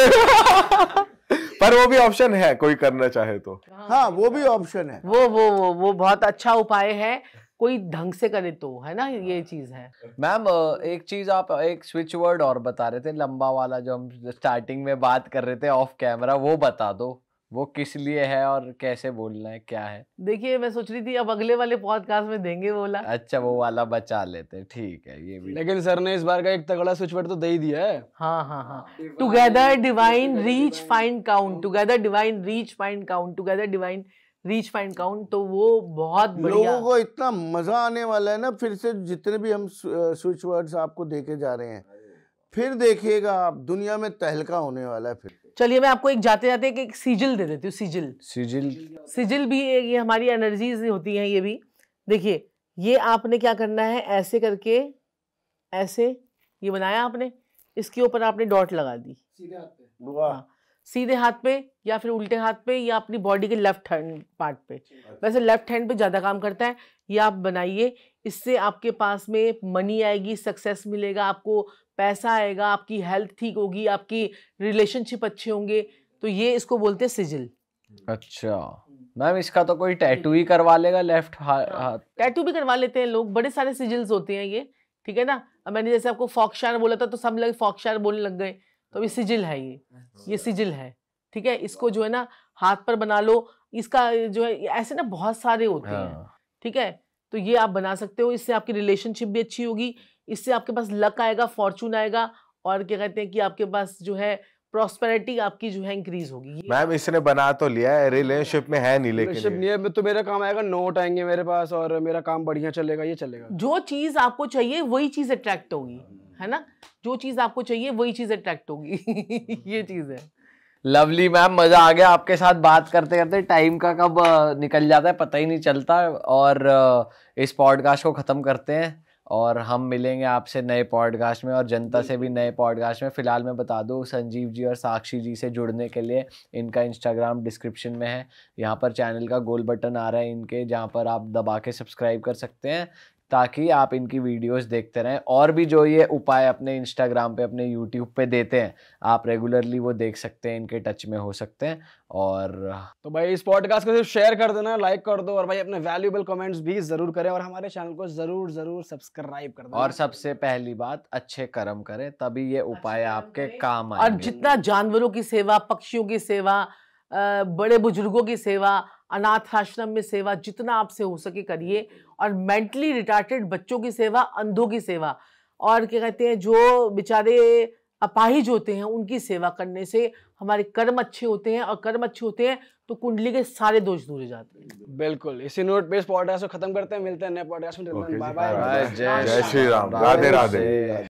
*laughs* पर वो भी ऑप्शन है कोई करना चाहे तो हाँ वो भी ऑप्शन है वो वो वो वो बहुत अच्छा उपाय है कोई ढंग से करे तो है ना ये हाँ। चीज है मैम एक चीज आप एक स्विच वर्ड और बता रहे थे लंबा वाला जो हम स्टार्टिंग में बात कर रहे थे ऑफ कैमरा वो बता दो वो किस लिए है और कैसे बोलना है क्या है देखिए मैं सोच रही थी अब अगले वाले पॉडकास्ट में देंगे बोला अच्छा वो वाला बचा लेते हैं ठीक है ये भी लेकिन सर ने इस बार का एक तगड़ा स्विचवर्ड तो दे ही दिया है हाँ हाँ हाँ together divine reach find count together divine reach find count together divine reach find count तो वो बहुत लोगों को इतना मजा आने वाला है ना फिर से जितने भी हम स्विच वर्ड्स आपको देखे जा रहे हैं फिर देखिएगा आप दुनिया में तहलका होने वाला है फिर चलिए मैं आपको एक जाते जाते एक, एक सीजिल दे देती हूँ सीजिल सीजिल सीजिल भी एक ये हमारी एनर्जीज होती हैं ये भी देखिए ये आपने क्या करना है ऐसे करके ऐसे ये बनाया आपने इसके ऊपर आपने डॉट लगा दी सीधे हाथ पे हाँ, सीधे हाथ पे या फिर उल्टे हाथ पे या अपनी बॉडी के लेफ्ट हैंड पार्ट पे अच्छा। वैसे लेफ्ट हैंड पे ज़्यादा काम करता है ये आप बनाइए इससे आपके पास में मनी आएगी सक्सेस मिलेगा आपको पैसा आएगा आपकी हेल्थ ठीक होगी आपकी रिलेशनशिप अच्छे होंगे तो ये इसको बोलते हैं सिजिल अच्छा मैम इसका तो कोई टैटू ही करवा लेगा लेफ्ट हाँ, हाथ टैटू भी करवा लेते हैं लोग बड़े सारे सिजिल्स होते हैं ये ठीक है ना अब मैंने जैसे आपको फॉक्शार बोला था तो सब लोग फॉक्शार बोलने लग गए तो अभी सिजिल है ये ये सिजिल है ठीक है इसको जो है ना हाथ पर बना लो इसका जो है ऐसे ना बहुत सारे होते हैं हाँ। ठीक है तो ये आप बना सकते हो इससे आपकी रिलेशनशिप भी अच्छी होगी इससे आपके पास लक आएगा फॉर्चून आएगा और क्या कहते हैं कि आपके पास जो है प्रॉस्पेरिटी आपकी जो है इंक्रीज होगी मैम इसने बना तो लिया है रिलेशनशिप में है नहीं लेकिन रिलेशनशिप नहीं है तो मेरा काम आएगा नोट आएंगे मेरे पास और मेरा काम बढ़िया चलेगा ये चलेगा जो चीज आपको चाहिए वही चीज अट्रैक्ट होगी है ना जो चीज आपको चाहिए वही चीज अट्रैक्ट होगी *laughs* ये चीज है लवली मैम मज़ा आ गया आपके साथ बात करते करते टाइम का कब निकल जाता है पता ही नहीं चलता और इस पॉडकास्ट को ख़त्म करते हैं और हम मिलेंगे आपसे नए पॉडकास्ट में और जनता से भी नए पॉडकास्ट में फ़िलहाल मैं बता दूँ संजीव जी और साक्षी जी से जुड़ने के लिए इनका इंस्टाग्राम डिस्क्रिप्शन में है यहाँ पर चैनल का गोल बटन आ रहा है इनके जहाँ पर आप दबा के सब्सक्राइब कर सकते हैं ताकि आप इनकी वीडियोस देखते रहें और भी जो ये उपाय अपने इंस्टाग्राम पे अपने यूट्यूब पे देते हैं आप रेगुलरली वो देख सकते हैं इनके टच में हो सकते हैं और तो भाई इस पॉडकास्ट को सिर्फ शेयर कर देना लाइक कर दो और भाई अपने वैल्यूबल कमेंट्स भी ज़रूर करें और हमारे चैनल को ज़रूर ज़रूर सब्सक्राइब कर दो और सबसे पहली बात अच्छे कर्म करें तभी ये उपाय आपके काम आए और जितना जानवरों की सेवा पक्षियों की सेवा बड़े बुजुर्गों की सेवा अनाथ आश्रम में सेवा जितना आपसे हो सके करिए और मेंटली रिटार्टेड बच्चों की सेवा अंधों की सेवा और क्या कहते हैं जो बेचारे अपाहिज होते हैं उनकी सेवा करने से हमारे कर्म अच्छे होते हैं और कर्म अच्छे होते हैं तो कुंडली के सारे दोष दूर हो जाते हैं बिल्कुल इसी नोट पे इस पॉडकास्ट को खत्म करते हैं मिलते हैं नए पॉडकास्ट में बाय बाय जय श्री राम राधे राधे